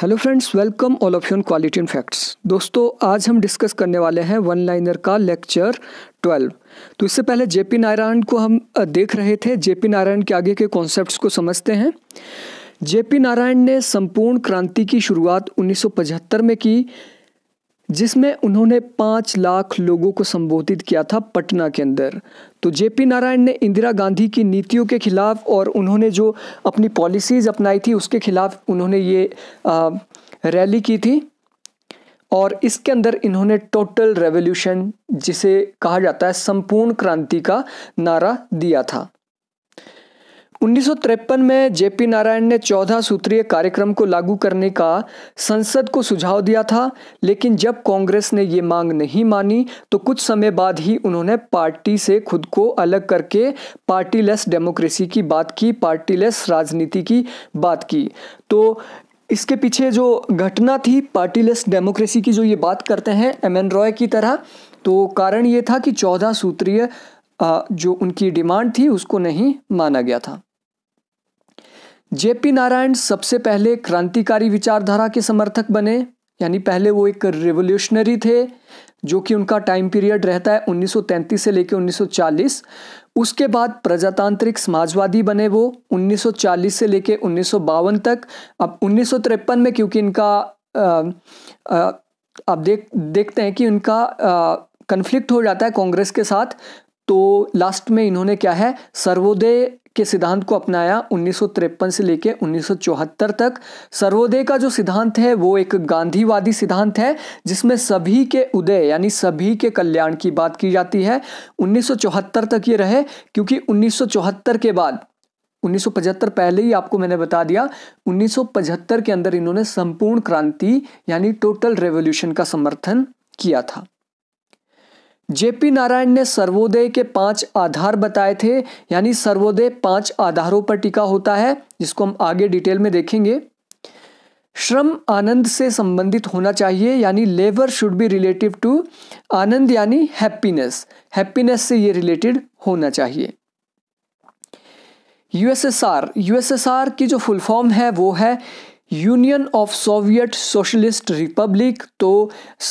hello friends welcome all of you quality in facts दोस्तों आज हम डिस्कस करने वाले हैं वन लाइनर का लेक्चर ट्वेल्व तो इससे पहले जेपी नारायण को हम देख रहे थे जेपी नारायण के आगे के कॉन्सेप्ट को समझते हैं जेपी नारायण ने संपूर्ण क्रांति की शुरुआत 1975 में की जिसमें उन्होंने पाँच लाख लोगों को संबोधित किया था पटना के अंदर तो जेपी नारायण ने इंदिरा गांधी की नीतियों के खिलाफ और उन्होंने जो अपनी पॉलिसीज़ अपनाई थी उसके खिलाफ उन्होंने ये रैली की थी और इसके अंदर इन्होंने टोटल रेवोल्यूशन जिसे कहा जाता है संपूर्ण क्रांति का नारा दिया था उन्नीस में जेपी नारायण ने चौदह सूत्रीय कार्यक्रम को लागू करने का संसद को सुझाव दिया था लेकिन जब कांग्रेस ने ये मांग नहीं मानी तो कुछ समय बाद ही उन्होंने पार्टी से खुद को अलग करके पार्टीलेस डेमोक्रेसी की बात की पार्टीलेस राजनीति की बात की तो इसके पीछे जो घटना थी पार्टीलेस डेमोक्रेसी की जो ये बात करते हैं एम एन रॉय की तरह तो कारण ये था कि चौदह सूत्रीय जो उनकी डिमांड थी उसको नहीं माना गया था जेपी नारायण सबसे पहले क्रांतिकारी विचारधारा के समर्थक बने यानी पहले वो एक रिवोल्यूशनरी थे जो कि उनका टाइम पीरियड रहता है 1933 से लेकर 1940 उसके बाद प्रजातांत्रिक समाजवादी बने वो 1940 से लेके उन्नीस तक अब उन्नीस में क्योंकि इनका अब देख देखते हैं कि इनका कन्फ्लिक्ट हो जाता है कांग्रेस के साथ तो लास्ट में इन्होंने क्या है सर्वोदय के सिद्धांत को अपनाया उन्नीस से लेकर उन्नीस तक सर्वोदय का जो सिद्धांत है वो एक गांधीवादी सिद्धांत है जिसमें सभी के उदय यानी सभी के कल्याण की बात की जाती है उन्नीस तक ये रहे क्योंकि उन्नीस के बाद 1975 पहले ही आपको मैंने बता दिया 1975 के अंदर इन्होंने संपूर्ण क्रांति यानी टोटल रेवोल्यूशन का समर्थन किया था जेपी नारायण ने सर्वोदय के पांच आधार बताए थे यानी सर्वोदय पांच आधारों पर टिका होता है जिसको हम आगे डिटेल में देखेंगे श्रम आनंद से संबंधित होना चाहिए यानी labour should be relative to आनंद यानी हैप्पीनेस हैप्पीनेस से ये रिलेटेड होना चाहिए यूएसएसआर यूएसएसआर की जो फुल फॉर्म है वो है union of Soviet socialist republic तो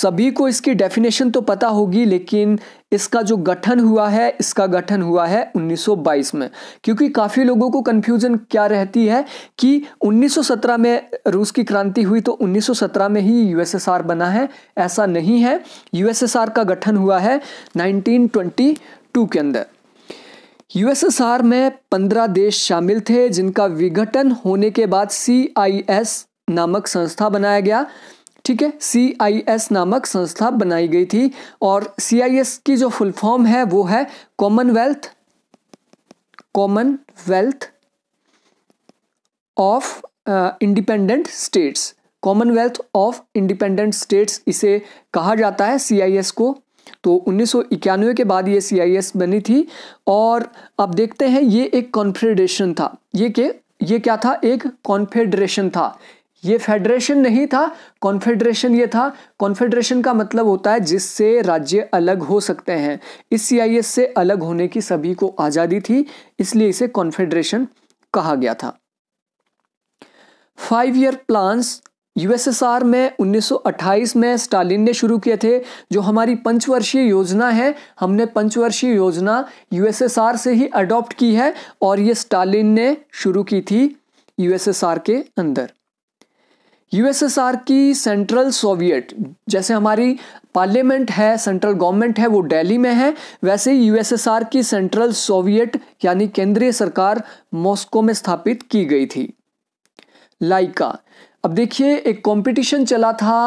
सभी को इसकी डेफिनेशन तो पता होगी लेकिन इसका जो गठन हुआ है इसका गठन हुआ है 1922 में क्योंकि काफ़ी लोगों को कन्फ्यूज़न क्या रहती है कि 1917 में रूस की क्रांति हुई तो 1917 में ही यूएसएसआर बना है ऐसा नहीं है यूएसएसआर का गठन हुआ है 1922 के अंदर यूएसएसआर में पंद्रह देश शामिल थे जिनका विघटन होने के बाद सीआईएस नामक संस्था बनाया गया ठीक है सीआईएस नामक संस्था बनाई गई थी और सीआईएस की जो फुल फॉर्म है वो है commonwealth commonwealth of independent states commonwealth of independent states इसे कहा जाता है सीआईएस को तो उन्नीस के बाद ये सी बनी थी और अब देखते हैं ये एक कॉन्फेडरेशन था ये के ये क्या था एक कॉन्फेडरेशन था ये फेडरेशन नहीं था कॉन्फेडरेशन ये था कॉन्फेडरेशन का मतलब होता है जिससे राज्य अलग हो सकते हैं इस सी से अलग होने की सभी को आज़ादी थी इसलिए इसे कॉन्फेडरेशन कहा गया था फाइव ईयर प्लान्स यूएसएसआर में 1928 में स्टालिन ने शुरू किए थे जो हमारी पंचवर्षीय योजना है हमने पंचवर्षीय योजना यूएसएसआर से ही अडॉप्ट की है और ये स्टालिन ने शुरू की थी यूएसएसआर के अंदर यूएसएसआर की सेंट्रल सोवियत जैसे हमारी पार्लियामेंट है सेंट्रल गवर्नमेंट है वो दिल्ली में है वैसे ही यूएसएसआर की सेंट्रल सोवियत यानी केंद्रीय सरकार मॉस्को में स्थापित की गई थी लाइका अब देखिए एक कंपटीशन चला था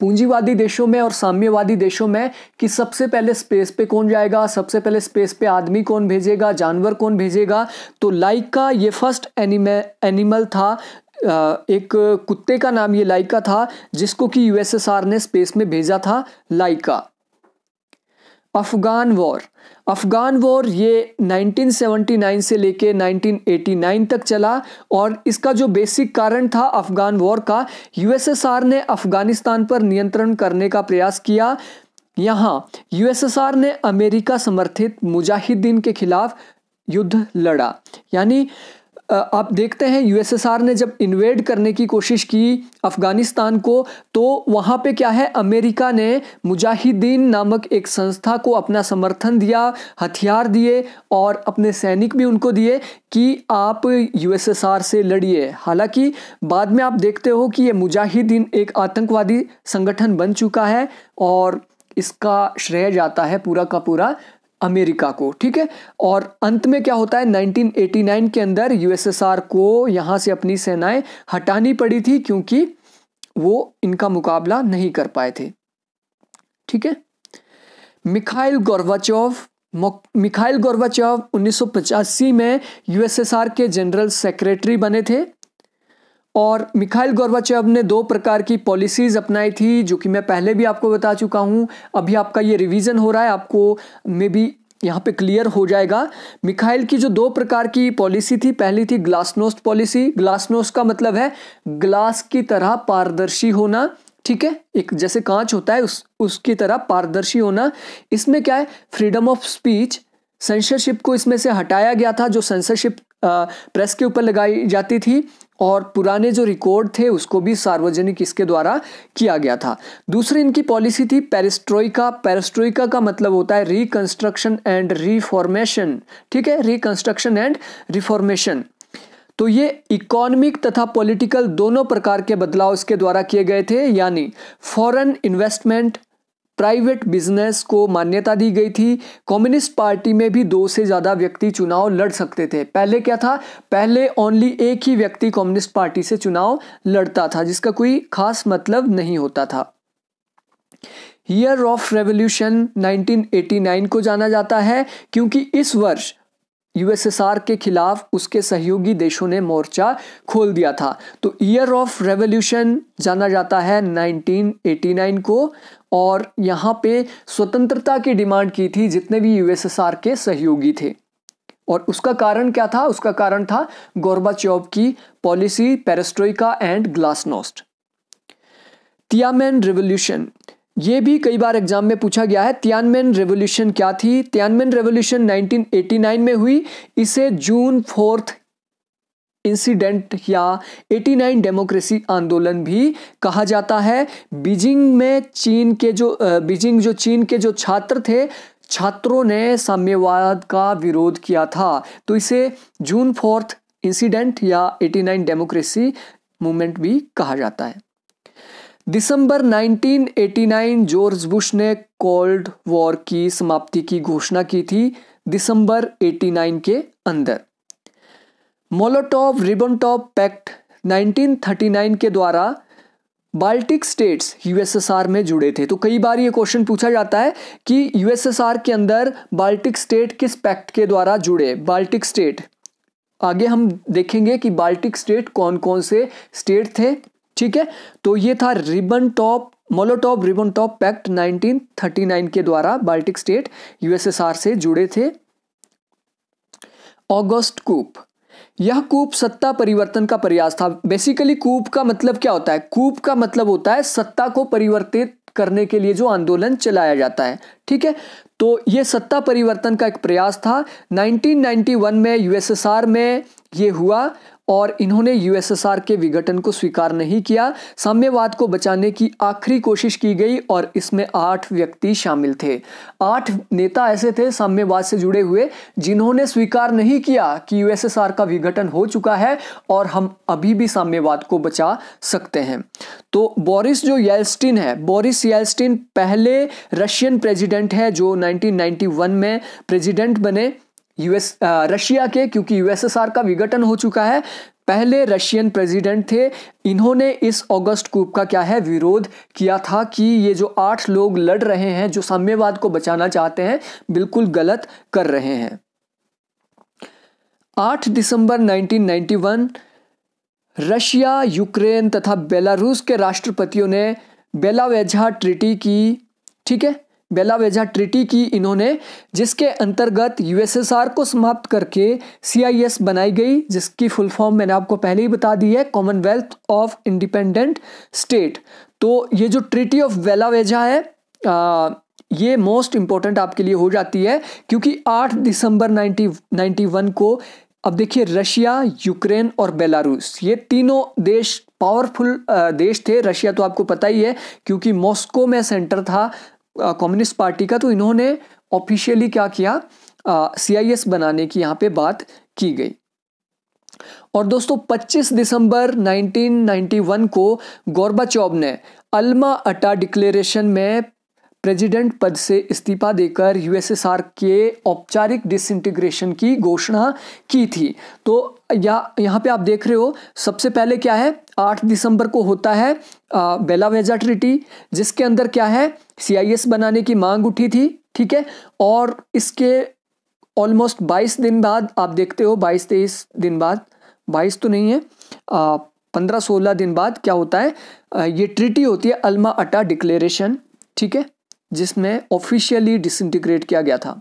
पूंजीवादी देशों में और साम्यवादी देशों में कि सबसे पहले स्पेस पे कौन जाएगा सबसे पहले स्पेस पे आदमी कौन भेजेगा जानवर कौन भेजेगा तो लाइक का ये फर्स्ट एनिमे एनिमल था एक कुत्ते का नाम ये लाइका था जिसको कि यूएसएसआर ने स्पेस में भेजा था Laika Afghan war Afghan war ये 1979 से लेके 1989 तक चला और इसका जो बेसिक कारण था अफ़गान वॉर का यूएसएसआर ने अफ़गानिस्तान पर नियंत्रण करने का प्रयास किया यहाँ यूएसएसआर ने अमेरिका समर्थित मुजाहिदीन के खिलाफ युद्ध लड़ा यानी आप देखते हैं यूएसएसआर ने जब इन्वेड करने की कोशिश की अफ़गानिस्तान को तो वहाँ पे क्या है अमेरिका ने मुजाहिदीन नामक एक संस्था को अपना समर्थन दिया हथियार दिए और अपने सैनिक भी उनको दिए कि आप यूएसएसआर से लड़िए हालांकि बाद में आप देखते हो कि ये मुजाहिदीन एक आतंकवादी संगठन बन चुका है और इसका श्रेय जाता है पूरा का पूरा अमेरिका को ठीक है और अंत में क्या होता है 1989 के अंदर यूएसएसआर को यहाँ से अपनी सेनाएं हटानी पड़ी थी क्योंकि वो इनका मुकाबला नहीं कर पाए थे ठीक है मिखाइल गौरवाचौव मिखाइल गौरवाचौव 1985 में यूएसएसआर के जनरल सेक्रेटरी बने थे और मिखाइल गौरवाचैब ने दो प्रकार की पॉलिसीज़ अपनाई थी जो कि मैं पहले भी आपको बता चुका हूँ अभी आपका ये रिवीजन हो रहा है आपको मे बी यहाँ पे क्लियर हो जाएगा मिखाइल की जो दो प्रकार की पॉलिसी थी पहली थी ग्लासनोस्ट पॉलिसी ग्लासनोस्ट का मतलब है ग्लास की तरह पारदर्शी होना ठीक है एक जैसे कांच होता है उस उसकी तरह पारदर्शी होना इसमें क्या है फ्रीडम ऑफ स्पीच सेंसरशिप को इसमें से हटाया गया था जो सेंसरशिप प्रेस के ऊपर लगाई जाती थी और पुराने जो रिकॉर्ड थे उसको भी सार्वजनिक इसके द्वारा किया गया था दूसरी इनकी पॉलिसी थी पेरेस्ट्रोइका पेरेस्ट्रोइका का मतलब होता है रिकंस्ट्रक्शन एंड रिफॉर्मेशन ठीक है रिकंस्ट्रक्शन एंड रिफॉर्मेशन तो ये इकोनॉमिक तथा पॉलिटिकल दोनों प्रकार के बदलाव इसके द्वारा किए गए थे यानी फॉरेन इन्वेस्टमेंट प्राइवेट बिजनेस को मान्यता दी गई थी कम्युनिस्ट पार्टी में भी दो से ज़्यादा व्यक्ति चुनाव लड़ सकते थे पहले क्या था पहले ओनली एक ही व्यक्ति कम्युनिस्ट पार्टी से चुनाव लड़ता था जिसका कोई खास मतलब नहीं होता था ईयर ऑफ रेवोल्यूशन 1989 को जाना जाता है क्योंकि इस वर्ष यूएसएसआर के खिलाफ उसके सहयोगी देशों ने मोर्चा खोल दिया था तो ईयर ऑफ रेवोल्यूशन जाना जाता है 1989 को और यहाँ पे स्वतंत्रता की डिमांड की थी जितने भी यूएसएसआर के सहयोगी थे और उसका कारण क्या था उसका कारण था गोरबाचौब की policy perestroika and glasnost Tiananmen revolution ये भी कई बार एग्जाम में पूछा गया है तियानमेन रेवोल्यूशन क्या थी तियानमेन रेवोल्यूशन 1989 में हुई इसे जून फोर्थ इंसिडेंट या 89 डेमोक्रेसी आंदोलन भी कहा जाता है बीजिंग में चीन के जो बीजिंग जो चीन के जो छात्र थे छात्रों ने साम्यवाद का विरोध किया था तो इसे जून फोर्थ इंसिडेंट या 89 डेमोक्रेसी मूवमेंट भी कहा जाता है दिसंबर 1989 जॉर्ज बुश ने कोल्ड वॉर की समाप्ति की घोषणा की थी दिसंबर 89 के अंदर मोलोटॉव रिबनटॉप पैक्ट 1939 के द्वारा बाल्टिक स्टेट्स यूएसएसआर में जुड़े थे तो कई बार ये क्वेश्चन पूछा जाता है कि यूएसएसआर के अंदर बाल्टिक स्टेट किस पैक्ट के द्वारा जुड़े बाल्टिक स्टेट आगे हम देखेंगे कि बाल्टिक स्टेट कौन कौन से स्टेट थे ठीक है तो ये था Ribbentrop Molotov Ribbentrop pact 1939 के द्वारा बाल्टिक स्टेट यूएसएसआर से जुड़े थे ऑगस्ट कूप यह कूप सत्ता परिवर्तन का प्रयास था बेसिकली कूप का मतलब क्या होता है कूप का मतलब होता है सत्ता को परिवर्तित करने के लिए जो आंदोलन चलाया जाता है ठीक है तो यह सत्ता परिवर्तन का एक प्रयास था 1991 में यूएसएसआर में यह हुआ और इन्होंने यूएसएसआर के विघटन को स्वीकार नहीं किया साम्यवाद को बचाने की आखिरी कोशिश की गई और इसमें आठ व्यक्ति शामिल थे आठ नेता ऐसे थे साम्यवाद से जुड़े हुए जिन्होंने स्वीकार नहीं किया कि यूएसएसआर का विघटन हो चुका है और हम अभी भी साम्यवाद को बचा सकते हैं तो बोरिस जो येल्स्टिन है बोरिस येल्स्टिन पहले रशियन प्रेसिडेंट है जो 1991 में प्रेसिडेंट बने यूएस रशिया के क्योंकि यूएसएसआर का विघटन हो चुका है पहले रशियन प्रेसिडेंट थे इन्होंने इस अगस्त कूप का क्या है विरोध किया था कि ये जो आठ लोग लड़ रहे हैं जो साम्यवाद को बचाना चाहते हैं बिल्कुल गलत कर रहे हैं 8 दिसंबर 1991 रशिया यूक्रेन तथा बेलारूस के राष्ट्रपतियों ने बेलावेझा ट्रिटी की ठीक है बेलावेजा ट्रिटी की इन्होंने जिसके अंतर्गत यूएसएसआर को समाप्त करके सीआईएस बनाई गई जिसकी फुल फॉर्म मैंने आपको पहले ही बता दी है कॉमनवेल्थ ऑफ इंडिपेंडेंट स्टेट तो ये जो ट्रिटी ऑफ बेलावेजा है आ, ये मोस्ट इंपॉर्टेंट आपके लिए हो जाती है क्योंकि 8 दिसंबर 19 को अब देखिए रशिया यूक्रेन और बेलारूस ये तीनों देश पावरफुल देश थे रशिया तो आपको पता ही है क्योंकि मॉस्को में सेंटर था कम्युनिस्ट पार्टी का तो इन्होंने ऑफिशियली क्या किया सी बनाने की यहाँ पे बात की गई और दोस्तों 25 दिसंबर 1991 को गोरबाचौब ने अल्मा अटा डिक्लेरेशन में प्रेसिडेंट पद से इस्तीफा देकर यूएसएसआर के औपचारिक डिसइंटीग्रेशन की घोषणा की थी तो या यहाँ पे आप देख रहे हो सबसे पहले क्या है आठ दिसंबर को होता है बेलावेजा ट्रिटी जिसके अंदर क्या है सीआईएस बनाने की मांग उठी थी ठीक है और इसके ऑलमोस्ट बाईस दिन बाद आप देखते हो बाईस तेईस दिन बाद बाईस तो नहीं है पंद्रह सोलह दिन बाद क्या होता है आ, ये ट्रिटी होती है अल्मा अटा डिक्लेरेशन ठीक है जिसमें ऑफिशियली डिसइंटीग्रेट किया गया था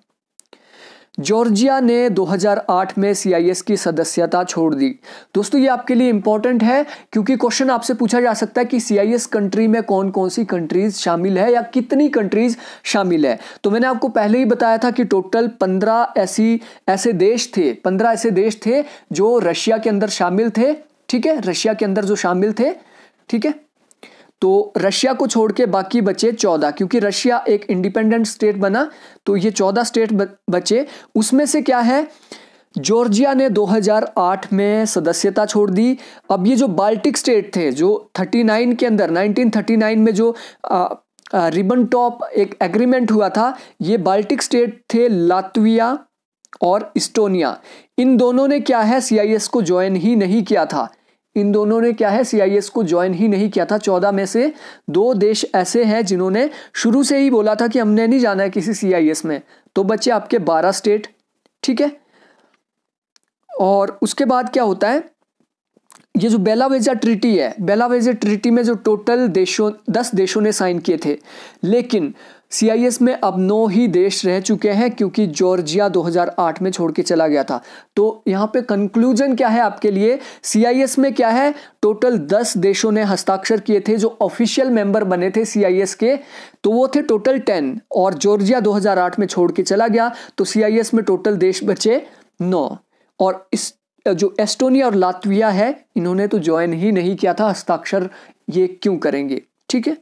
जॉर्जिया ने 2008 में सीआईएस की सदस्यता छोड़ दी दोस्तों ये आपके लिए इंपॉर्टेंट है क्योंकि क्वेश्चन आपसे पूछा जा सकता है कि सीआईएस कंट्री में कौन कौन सी कंट्रीज शामिल है या कितनी कंट्रीज शामिल है तो मैंने आपको पहले ही बताया था कि टोटल 15 ऐसी ऐसे देश थे 15 ऐसे देश थे जो रशिया के अंदर शामिल थे ठीक है रशिया के अंदर जो शामिल थे ठीक है तो रशिया को छोड़ के बाकी बचे चौदह क्योंकि रशिया एक इंडिपेंडेंट स्टेट बना तो ये चौदह स्टेट बचे उसमें से क्या है जॉर्जिया ने 2008 में सदस्यता छोड़ दी अब ये जो बाल्टिक स्टेट थे जो 39 के अंदर 1939 में जो रिबन टॉप एक एग्रीमेंट हुआ था ये बाल्टिक स्टेट थे लातविया और इस्टोनिया इन दोनों ने क्या है सीआईएस को ज्वाइन ही नहीं किया था इन दोनों ने क्या है सीआईएस को ज्वाइन ही नहीं किया था चौदह में से दो देश ऐसे हैं जिन्होंने शुरू से ही बोला था कि हमने नहीं जाना है किसी सीआईएस में तो बच्चे आपके बारह स्टेट ठीक है और उसके बाद क्या होता है ये जो बेलावेजा ट्रीटी है बेलावेजा ट्रीटी में जो टोटल देशों दस देशों ने साइन किए थे लेकिन सीआईएस में अब नौ ही देश रह चुके हैं क्योंकि जॉर्जिया 2008 में छोड़ के चला गया था तो यहाँ पे कंक्लूजन क्या है आपके लिए सीआईएस में क्या है टोटल 10 देशों ने हस्ताक्षर किए थे जो ऑफिशियल मेंबर बने थे सीआईएस के तो वो थे टोटल 10 और जॉर्जिया 2008 में छोड़ के चला गया तो सीआईएस में टोटल देश बचे नौ और इस जो एस्टोनिया और लातविया है इन्होंने तो ज्वाइन ही नहीं किया था हस्ताक्षर ये क्यों करेंगे ठीक है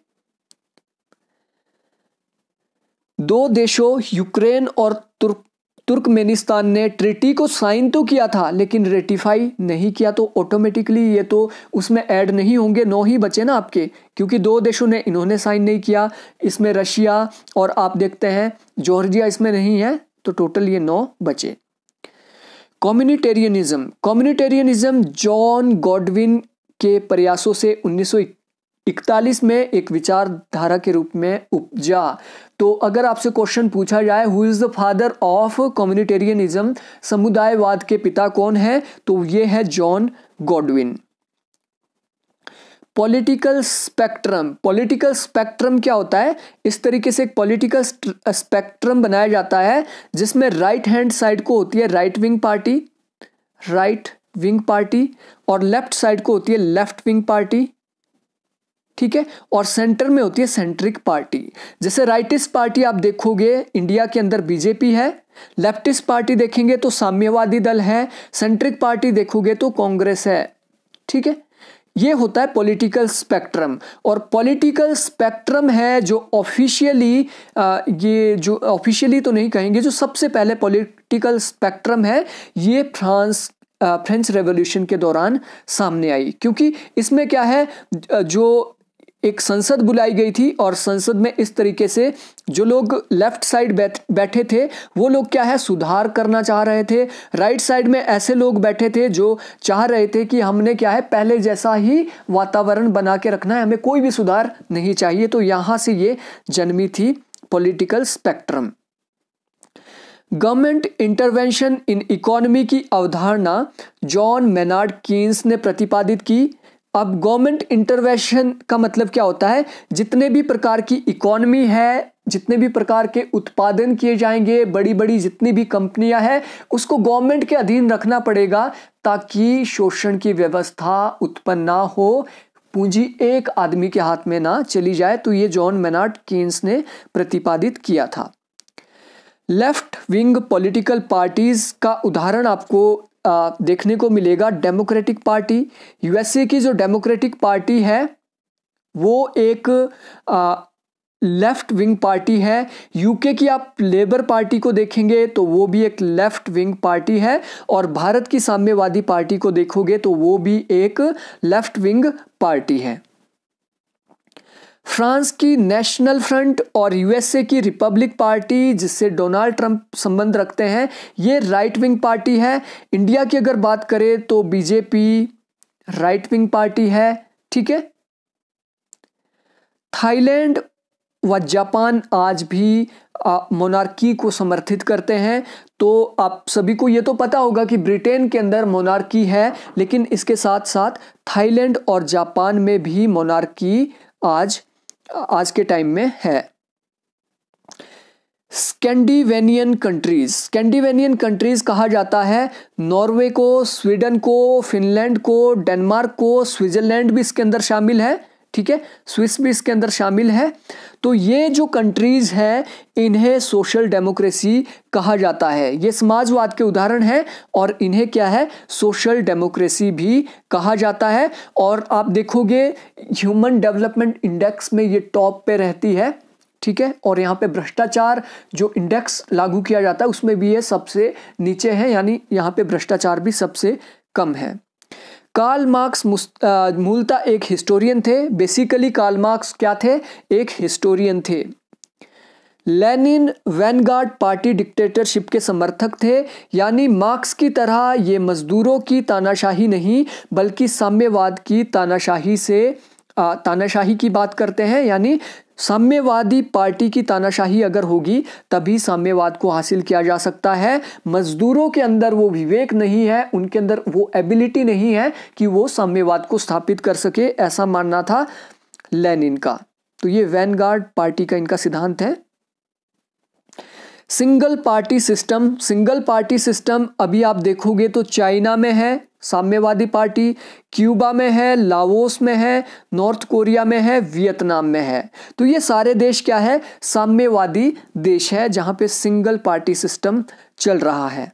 दो देशों यूक्रेन और तुर्क तुर्कमेनिस्तान ने ट्रिटी को साइन तो किया था लेकिन रेटिफाई नहीं किया तो ऑटोमेटिकली ये तो उसमें ऐड नहीं होंगे नौ ही बचे ना आपके क्योंकि दो देशों ने इन्होंने साइन नहीं किया इसमें रशिया और आप देखते हैं जॉर्जिया इसमें नहीं है तो टोटल ये नौ बचे कम्युनिटेरियनिज्म कम्युनिटेरियनिज्म जॉन गॉडविन के प्रयासों से उन्नीस इकतालीस में एक विचारधारा के रूप में उपजा तो अगर आपसे क्वेश्चन पूछा जाए who is the father of communitarianism समुदायवाद के पिता कौन है तो ये है John Godwin political spectrum political spectrum क्या होता है इस तरीके से एक पॉलिटिकल स्पेक्ट्रम बनाया जाता है जिसमें राइट हैंड साइड को होती है right wing party right wing party और लेफ्ट साइड को होती है लेफ्ट विंग पार्टी ठीक है और सेंटर में होती है सेंट्रिक पार्टी जैसे राइटिस्ट पार्टी आप देखोगे इंडिया के अंदर बीजेपी है लेफ्टिस्ट पार्टी देखेंगे तो साम्यवादी दल है सेंट्रिक पार्टी देखोगे तो कांग्रेस है ठीक है ये होता है पॉलिटिकल स्पेक्ट्रम और पॉलिटिकल स्पेक्ट्रम है जो ऑफिशियली ये जो ऑफिशियली तो नहीं कहेंगे जो सबसे पहले पॉलिटिकल स्पेक्ट्रम है ये फ्रांस फ्रेंच रेवोल्यूशन के दौरान सामने आई क्योंकि इसमें क्या है जो एक संसद बुलाई गई थी और संसद में इस तरीके से जो लोग लेफ्ट साइड बैठे थे वो लोग क्या है सुधार करना चाह रहे थे राइट साइड में ऐसे लोग बैठे थे जो चाह रहे थे कि हमने क्या है पहले जैसा ही वातावरण बना के रखना है हमें कोई भी सुधार नहीं चाहिए तो यहाँ से ये जन्मी थी political spectrum government intervention in economy की अवधारणा जॉन मेनार्ड कीन्स ने प्रतिपादित की अब गवर्नमेंट इंटरवेंशन का मतलब क्या होता है जितने भी प्रकार की इकोनॉमी है जितने भी प्रकार के उत्पादन किए जाएंगे बड़ी बड़ी जितनी भी कंपनियां हैं उसको गवर्नमेंट के अधीन रखना पड़ेगा ताकि शोषण की व्यवस्था उत्पन्न ना हो पूंजी एक आदमी के हाथ में ना चली जाए तो ये जॉन मेनार्ड केन्स ने प्रतिपादित किया था लेफ्ट विंग पॉलिटिकल पार्टीज का उदाहरण आपको देखने को मिलेगा डेमोक्रेटिक पार्टी यूएसए की जो डेमोक्रेटिक पार्टी है वो एक आ, लेफ्ट विंग पार्टी है यूके की आप लेबर पार्टी को देखेंगे तो वो भी एक लेफ्ट विंग पार्टी है और भारत की साम्यवादी पार्टी को देखोगे तो वो भी एक लेफ्ट विंग पार्टी है फ्रांस की नेशनल फ्रंट और यूएसए की रिपब्लिक पार्टी जिससे डोनाल्ड ट्रंप संबंध रखते हैं ये राइट विंग पार्टी है इंडिया की अगर बात करें तो बीजेपी राइट विंग पार्टी है ठीक है थाईलैंड व जापान आज भी मोनार्की को समर्थित करते हैं तो आप सभी को ये तो पता होगा कि ब्रिटेन के अंदर मोनार्की है लेकिन इसके साथ साथ थाईलैंड और जापान में भी मोनार्की आज आज के टाइम में है स्कैंडिवेनियन कंट्रीज स्कैंडिवेनियन कंट्रीज कहा जाता है नॉर्वे को स्वीडन को फिनलैंड को डेनमार्क को स्विट्जरलैंड भी इसके अंदर शामिल है ठीक है स्विस भी इसके अंदर शामिल है तो ये जो कंट्रीज है इन्हें सोशल डेमोक्रेसी कहा जाता है ये समाजवाद के उदाहरण हैं और इन्हें क्या है सोशल डेमोक्रेसी भी कहा जाता है और आप देखोगे ह्यूमन डेवलपमेंट इंडेक्स में ये टॉप पे रहती है ठीक है और यहाँ पे भ्रष्टाचार जो इंडेक्स लागू किया जाता है उसमें भी ये सबसे नीचे है यानी यहाँ पे भ्रष्टाचार भी सबसे कम है कार्ल मार्क्स मूलतः एक हिस्टोरियन थे बेसिकली कार्ल मार्क्स क्या थे एक हिस्टोरियन थे लेनिन वैनगार्ड पार्टी डिक्टेटरशिप के समर्थक थे यानी मार्क्स की तरह ये मजदूरों की तानाशाही नहीं बल्कि साम्यवाद की तानाशाही से तानाशाही की बात करते हैं यानी साम्यवादी पार्टी की तानाशाही अगर होगी तभी साम्यवाद को हासिल किया जा सकता है मजदूरों के अंदर वो विवेक नहीं है उनके अंदर वो एबिलिटी नहीं है कि वो साम्यवाद को स्थापित कर सके ऐसा मानना था लेनिन का तो ये वैनगार्ड पार्टी का इनका सिद्धांत है single party system single party system अभी आप देखोगे तो चाइना में है साम्यवादी पार्टी क्यूबा में है लाओस में है नॉर्थ कोरिया में है वियतनाम में है तो ये सारे देश क्या है साम्यवादी देश है जहाँ पे सिंगल पार्टी सिस्टम चल रहा है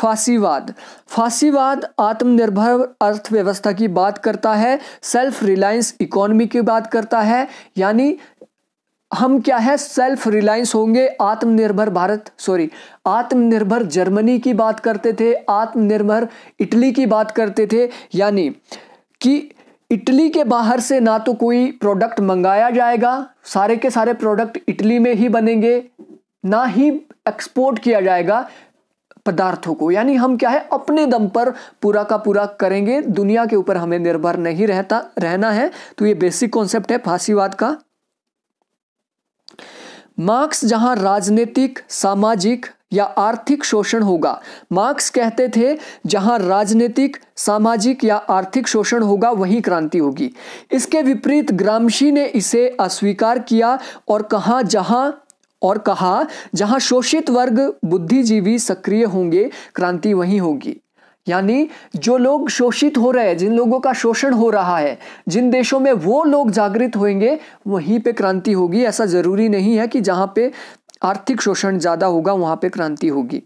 फांसीवाद फांसीवाद आत्मनिर्भर अर्थव्यवस्था की बात करता है सेल्फ रिलायंस इकोनॉमी की बात करता है यानी हम क्या है सेल्फ रिलायंस होंगे आत्मनिर्भर भारत सॉरी आत्मनिर्भर जर्मनी की बात करते थे आत्मनिर्भर इटली की बात करते थे यानी कि इटली के बाहर से ना तो कोई प्रोडक्ट मंगाया जाएगा सारे के सारे प्रोडक्ट इटली में ही बनेंगे ना ही एक्सपोर्ट किया जाएगा पदार्थों को यानी हम क्या है अपने दम पर पूरा का पूरा करेंगे दुनिया के ऊपर हमें निर्भर नहीं रहता रहना है तो ये बेसिक कॉन्सेप्ट है फांसीवाद का मार्क्स जहां राजनीतिक सामाजिक या आर्थिक शोषण होगा मार्क्स कहते थे जहां राजनीतिक सामाजिक या आर्थिक शोषण होगा वहीं क्रांति होगी इसके विपरीत ग्रामशी ने इसे अस्वीकार किया और कहा जहां और कहा जहां शोषित वर्ग बुद्धिजीवी सक्रिय होंगे क्रांति वहीं होगी यानी जो लोग शोषित हो रहे हैं जिन लोगों का शोषण हो रहा है जिन देशों में वो लोग जागृत होंगे वहीं पे क्रांति होगी ऐसा ज़रूरी नहीं है कि जहाँ पे आर्थिक शोषण ज़्यादा होगा वहाँ पे क्रांति होगी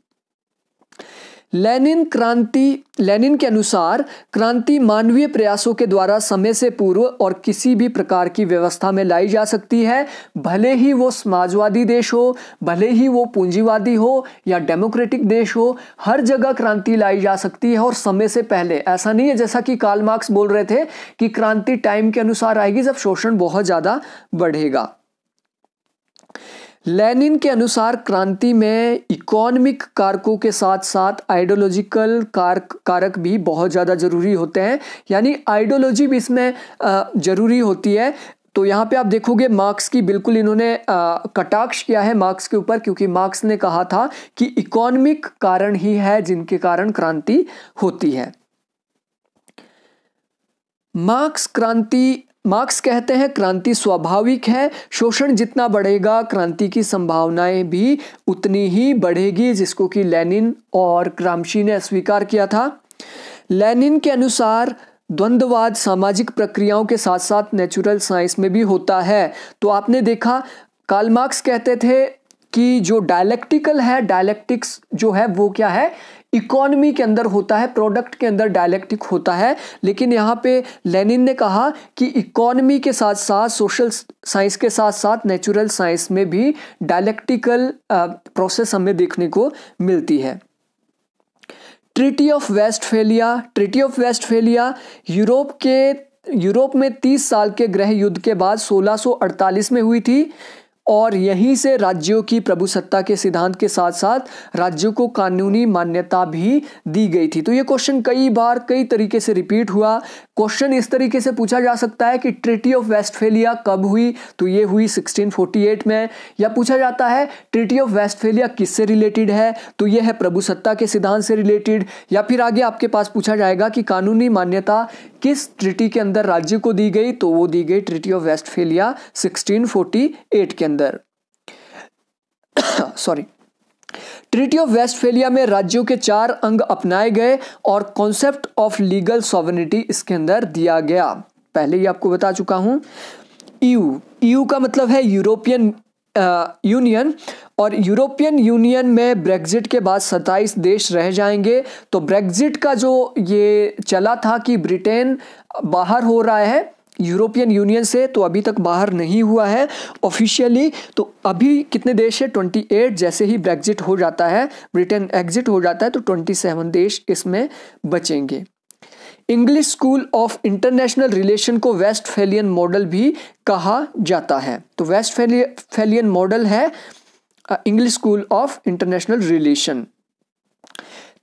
लेनिन क्रांति लेनिन के अनुसार क्रांति मानवीय प्रयासों के द्वारा समय से पूर्व और किसी भी प्रकार की व्यवस्था में लाई जा सकती है भले ही वो समाजवादी देश हो भले ही वो पूंजीवादी हो या डेमोक्रेटिक देश हो हर जगह क्रांति लाई जा सकती है और समय से पहले ऐसा नहीं है जैसा कि कार्ल मार्क्स बोल रहे थे कि क्रांति टाइम के अनुसार आएगी जब शोषण बहुत ज़्यादा बढ़ेगा लेनिन के अनुसार क्रांति में इकोनॉमिक कारकों के साथ साथ आइडियोलॉजिकल कारक कारक भी बहुत ज़्यादा ज़रूरी होते हैं यानी आइडियोलॉजी भी इसमें ज़रूरी होती है तो यहाँ पे आप देखोगे मार्क्स की बिल्कुल इन्होंने कटाक्ष किया है मार्क्स के ऊपर क्योंकि मार्क्स ने कहा था कि इकोनॉमिक कारण ही है जिनके कारण क्रांति होती है मार्क्स क्रांति मार्क्स कहते हैं क्रांति स्वाभाविक है शोषण जितना बढ़ेगा क्रांति की संभावनाएं भी उतनी ही बढ़ेगी जिसको कि लेनिन और क्रामशी ने स्वीकार किया था लेनिन के अनुसार द्वंद्ववाद सामाजिक प्रक्रियाओं के साथ साथ नेचुरल साइंस में भी होता है तो आपने देखा कार्ल मार्क्स कहते थे कि जो डायलेक्टिकल है डायलेक्टिक्स जो है वो क्या है इकोनमी के अंदर होता है प्रोडक्ट के अंदर डायलेक्टिक होता है लेकिन यहाँ पे लेनिन ने कहा कि इकोनमी के साथ साथ सोशल साइंस के साथ साथ नेचुरल साइंस में भी डायलेक्टिकल प्रोसेस हमें देखने को मिलती है treaty of Westphalia treaty of Westphalia Europe के यूरोप में 30 साल के ग्रह युद्ध के बाद 1648 में हुई थी और यहीं से राज्यों की प्रभुसत्ता के सिद्धांत के साथ साथ राज्यों को कानूनी मान्यता भी दी गई थी तो ये क्वेश्चन कई बार कई तरीके से रिपीट हुआ क्वेश्चन इस तरीके से पूछा जा सकता है कि ट्रिटी ऑफ वेस्टफेलिया कब हुई तो ये हुई 1648 में या पूछा जाता है ट्रिटी ऑफ वेस्टफेलिया किससे रिलेटेड है तो ये है प्रभुसत्ता के सिद्धांत से रिलेटेड या फिर आगे आपके पास पूछा जाएगा कि कानूनी मान्यता किस ट्रिटी के अंदर राज्य को दी गई तो वो दी गई ट्रिटी ऑफ वेस्टफेलिया सिक्सटीन के अंदर अंदर सॉरी ट्रिटी ऑफ वेस्टफेलिया में राज्यों के चार अंग अपनाए गए और कॉन्सेप्ट ऑफ लीगल सॉवरिटी इसके अंदर दिया गया पहले ही आपको बता चुका हूं ईयू ईयू का मतलब है यूरोपियन यूनियन और यूरोपियन यूनियन में ब्रेग्जिट के बाद 27 देश रह जाएंगे तो ब्रेग्जिट का जो ये चला था कि ब्रिटेन बाहर हो रहा है यूरोपियन यूनियन से तो अभी तक बाहर नहीं हुआ है ऑफिशियली तो अभी कितने देश है ट्वेंटी एट जैसे ही ब्रेग्जिट हो जाता है ब्रिटेन एग्जिट हो जाता है तो ट्वेंटी सेवन देश इसमें बचेंगे English school of international relation को वेस्ट फेलियन मॉडल भी कहा जाता है तो वेस्ट फेलियन मॉडल है English school of international relation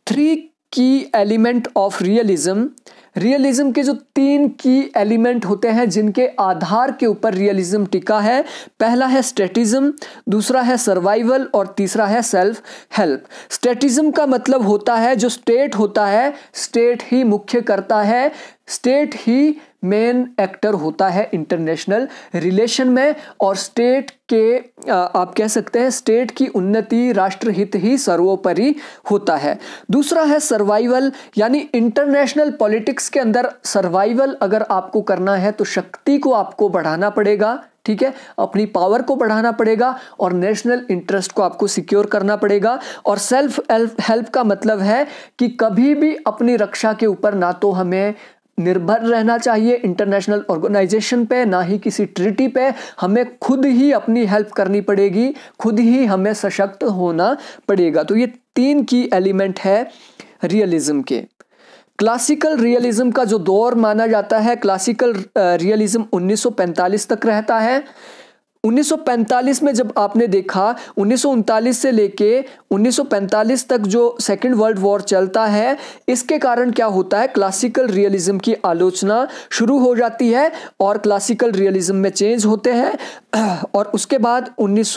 three की एलिमेंट ऑफ रियलिज्म रियलिज्म के जो तीन की एलिमेंट होते हैं जिनके आधार के ऊपर रियलिज्म टिका है पहला है स्टेटिज्म दूसरा है सर्वाइवल और तीसरा है सेल्फ हेल्प स्टेटिज्म का मतलब होता है जो स्टेट होता है स्टेट ही मुख्य करता है स्टेट ही मेन एक्टर होता है इंटरनेशनल रिलेशन में और स्टेट के आप कह सकते हैं स्टेट की उन्नति राष्ट्रहित ही सर्वोपरि होता है दूसरा है सर्वाइवल यानी इंटरनेशनल पॉलिटिक्स के अंदर सर्वाइवल अगर आपको करना है तो शक्ति को आपको बढ़ाना पड़ेगा ठीक है अपनी पावर को बढ़ाना पड़ेगा और नेशनल इंटरेस्ट को आपको सिक्योर करना पड़ेगा और सेल्फ हेल्प का मतलब है कि कभी भी अपनी रक्षा के ऊपर ना तो हमें निर्भर रहना चाहिए इंटरनेशनल ऑर्गेनाइजेशन पे ना ही किसी ट्रिटी पे हमें खुद ही अपनी हेल्प करनी पड़ेगी खुद ही हमें सशक्त होना पड़ेगा तो ये तीन की एलिमेंट है रियलिज्म के क्लासिकल रियलिज्म का जो दौर माना जाता है क्लासिकल रियलिज्म 1945 तक रहता है 1945 में जब आपने देखा उन्नीस से लेके 1945 तक जो सेकेंड वर्ल्ड वॉर चलता है इसके कारण क्या होता है क्लासिकल रियलिज्म की आलोचना शुरू हो जाती है और क्लासिकल रियलिज्म में चेंज होते हैं और उसके बाद उन्नीस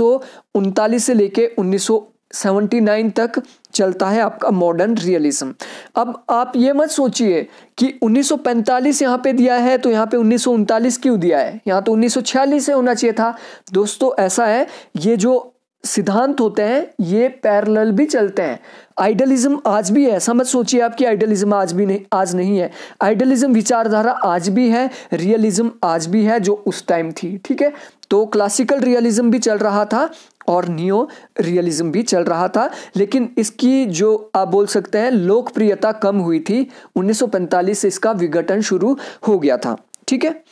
से लेके उन्नीस 1979 तक चलता है आपका मॉडर्न रियलिज्म अब आप ये मत सोचिए कि 1945 यहाँ पे दिया है तो यहाँ पे उन्नीस क्यों दिया है यहाँ तो उन्नीस से होना चाहिए था दोस्तों ऐसा है ये जो सिद्धांत होते हैं ये पैरेलल भी चलते हैं आइडलिज्म आज भी है ऐसा मत सोचिए आपकी आइडलिज्म आज भी नहीं आज नहीं है आइडलिज्म विचारधारा आज भी है रियलिज्म आज भी है जो उस टाइम थी ठीक है तो क्लासिकल रियलिज्म भी चल रहा था और नियो रियलिज्म भी चल रहा था लेकिन इसकी जो आप बोल सकते हैं लोकप्रियता कम हुई थी 1945 से इसका विघटन शुरू हो गया था ठीक है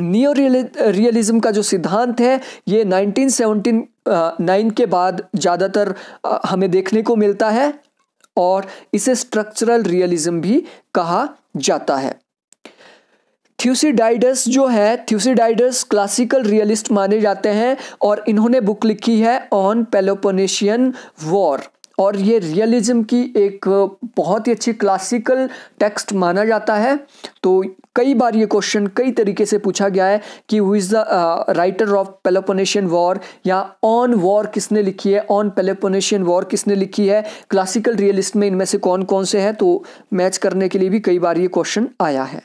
नियो रियलिज्म का जो सिद्धांत है ये 1979 के बाद ज़्यादातर हमें देखने को मिलता है और इसे स्ट्रक्चरल रियलिज्म भी कहा जाता है थ्यूसीडाइडस जो है थ्यूसीडाइडस क्लासिकल रियलिस्ट माने जाते हैं और इन्होंने बुक लिखी है ऑन पेलोपोनेशियन वॉर और ये रियलिज्म की एक बहुत ही अच्छी क्लासिकल टेक्स्ट माना जाता है तो कई बार ये क्वेश्चन कई तरीके से पूछा गया है कि who is the writer of Peloponnesian war या ऑन वॉर किसने लिखी है ऑन पेलोपोनेशियन वॉर किसने लिखी है क्लासिकल रियलिस्ट में इनमें से कौन कौन से हैं तो मैच करने के लिए भी कई बार ये क्वेश्चन आया है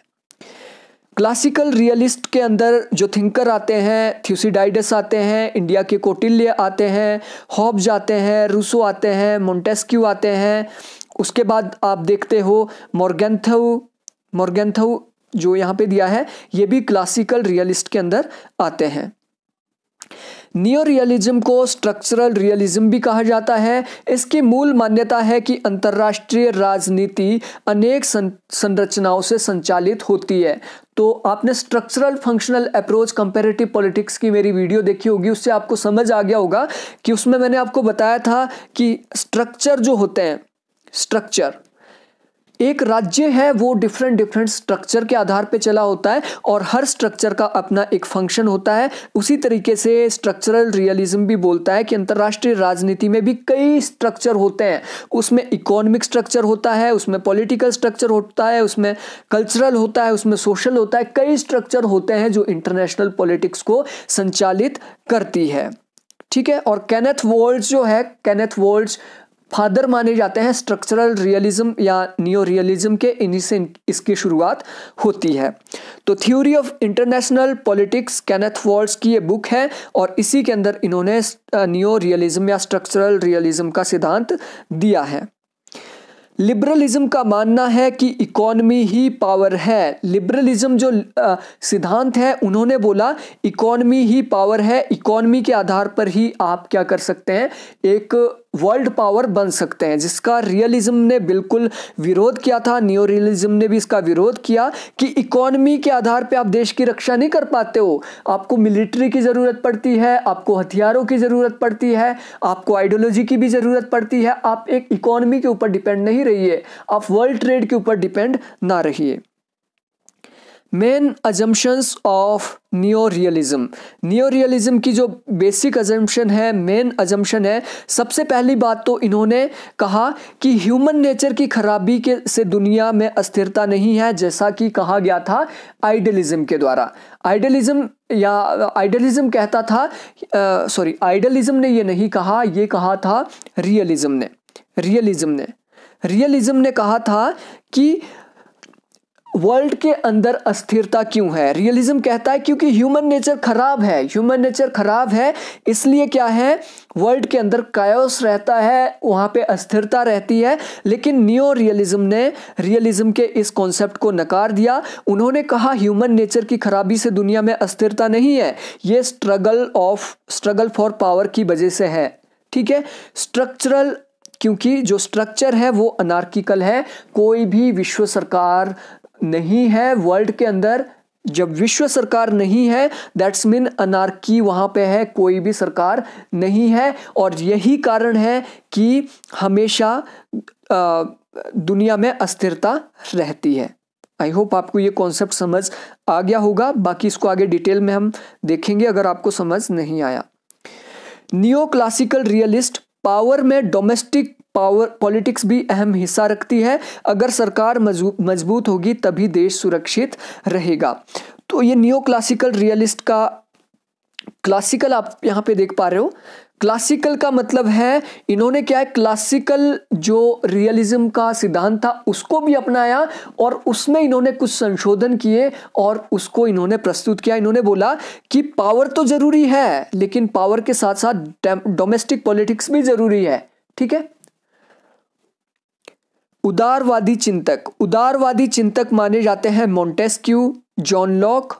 क्लासिकल रियलिस्ट के अंदर जो थिंकर आते हैं थ्यूसीडाइडस आते हैं इंडिया के कोटिल्य आते हैं हॉब्स आते हैं रूसो आते हैं मोन्टेस्क्यू आते हैं उसके बाद आप देखते हो मॉर्गेंथव मॉर्गेंथव जो यहाँ पे दिया है ये भी क्लासिकल रियलिस्ट के अंदर आते हैं नियो रियलिज्म को स्ट्रक्चरल रियलिज्म भी कहा जाता है इसकी मूल मान्यता है कि अंतर्राष्ट्रीय राजनीति अनेक संरचनाओं से संचालित होती है तो आपने structural functional approach comparative politics की मेरी वीडियो देखी होगी उससे आपको समझ आ गया होगा कि उसमें मैंने आपको बताया था कि स्ट्रक्चर जो होते हैं स्ट्रक्चर एक राज्य है वो डिफरेंट डिफरेंट स्ट्रक्चर के आधार पे चला होता है और हर स्ट्रक्चर का अपना एक फंक्शन होता है उसी तरीके से स्ट्रक्चरल रियलिज्म भी बोलता है कि अंतर्राष्ट्रीय राजनीति में भी कई स्ट्रक्चर होते हैं उसमें इकोनॉमिक स्ट्रक्चर होता है उसमें पॉलिटिकल स्ट्रक्चर होता है उसमें कल्चरल होता है उसमें सोशल होता है कई स्ट्रक्चर होते हैं जो इंटरनेशनल पॉलिटिक्स को संचालित करती है ठीक है और कैनेथ वर्ल्ड जो है कैनेथ वर्ल्ड फादर माने जाते हैं स्ट्रक्चरल रियलिज्म या नियो रियलिज्म के इन्हीं से इसकी शुरुआत होती है तो theory of international politics Kenneth Waltz की ये बुक है और इसी के अंदर इन्होंने नियो रियलिज्म या स्ट्रक्चरल रियलिज्म का सिद्धांत दिया है लिबरलिज्म का मानना है कि इकोनमी ही पावर है लिबरलिज्म जो सिद्धांत है उन्होंने बोला इकोनमी ही पावर है इकोनमी के आधार पर ही आप क्या कर सकते हैं एक वर्ल्ड पावर बन सकते हैं जिसका रियलिज्म ने बिल्कुल विरोध किया था न्यू रियलिज्म ने भी इसका विरोध किया कि इकोनॉमी के आधार पे आप देश की रक्षा नहीं कर पाते हो आपको मिलिट्री की ज़रूरत पड़ती है आपको हथियारों की ज़रूरत पड़ती है आपको आइडियोलॉजी की भी ज़रूरत पड़ती है आप एक इकोनॉमी के ऊपर डिपेंड नहीं रहिए आप वर्ल्ड ट्रेड के ऊपर डिपेंड ना रहिए main assumptions of neo realism neo realism की जो बेसिक अजम्पन है मेन अजम्पन है सबसे पहली बात तो इन्होंने कहा कि ह्यूमन नेचर की खराबी के से दुनिया में अस्थिरता नहीं है जैसा कि कहा गया था आइडलिज्म के द्वारा आइडलिज्म या आइडलिज्म कहता था सॉरी आइडलिज्म ने ये नहीं कहा ये कहा था रियलिज्म ने रियलिज्म ने रियलिज्म ने कहा था कि वर्ल्ड के अंदर अस्थिरता क्यों है रियलिज्म कहता है क्योंकि ह्यूमन नेचर खराब है ह्यूमन नेचर खराब है इसलिए क्या है वर्ल्ड के अंदर कायोस रहता है वहाँ पे अस्थिरता रहती है लेकिन नियो रियलिज्म ने रियलिज्म के इस कॉन्सेप्ट को नकार दिया उन्होंने कहा ह्यूमन नेचर की खराबी से दुनिया में अस्थिरता नहीं है ये struggle of struggle for power की वजह से है ठीक है स्ट्रक्चरल क्योंकि जो स्ट्रक्चर है वो अनार्किकल है कोई भी विश्व सरकार नहीं है वर्ल्ड के अंदर जब विश्व सरकार नहीं है दैट्स मीन अनार्की वहाँ पे है कोई भी सरकार नहीं है और यही कारण है कि हमेशा दुनिया में अस्थिरता रहती है आई होप आपको ये कॉन्सेप्ट समझ आ गया होगा बाकी इसको आगे डिटेल में हम देखेंगे अगर आपको समझ नहीं आया नियो क्लासिकल रियलिस्ट पावर में डोमेस्टिक पावर पॉलिटिक्स भी अहम हिस्सा रखती है अगर सरकार मजबूत होगी तभी देश सुरक्षित रहेगा तो ये नियो क्लासिकल रियलिस्ट का क्लासिकल आप यहाँ पे देख पा रहे हो क्लासिकल का मतलब है इन्होंने क्या है क्लासिकल जो रियलिज्म का सिद्धांत था उसको भी अपनाया और उसमें इन्होंने कुछ संशोधन किए और उसको इन्होंने प्रस्तुत किया इन्होंने बोला कि पावर तो ज़रूरी है लेकिन पावर के साथ साथ डोमेस्टिक पॉलिटिक्स भी ज़रूरी है ठीक है उदारवादी चिंतक उदारवादी चिंतक माने जाते हैं Montesquieu John Locke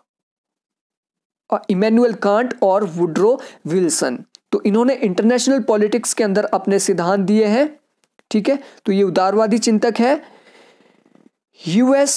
Immanuel Kant और वुड्रो विल्सन तो इन्होंने इंटरनेशनल पॉलिटिक्स के अंदर अपने सिद्धांत दिए हैं ठीक है तो ये उदारवादी चिंतक है यूएस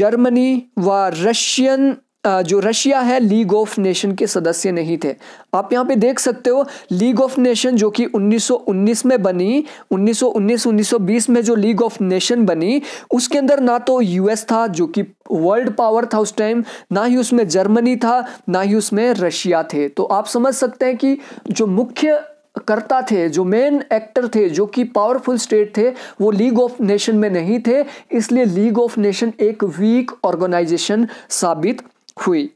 जर्मनी व रशियन जो रशिया है लीग ऑफ नेशन के सदस्य नहीं थे आप यहाँ पे देख सकते हो लीग ऑफ नेशन जो कि 1919 में बनी 1919-1920 में जो लीग ऑफ नेशन बनी उसके अंदर ना तो यूएस था जो कि वर्ल्ड पावर था उस टाइम ना ही उसमें जर्मनी था ना ही उसमें रशिया थे तो आप समझ सकते हैं कि जो मुख्य करता थे जो मेन एक्टर थे जो कि पावरफुल स्टेट थे वो लीग ऑफ नेशन में नहीं थे इसलिए लीग ऑफ नेशन एक वीक ऑर्गेनाइजेशन साबित हुई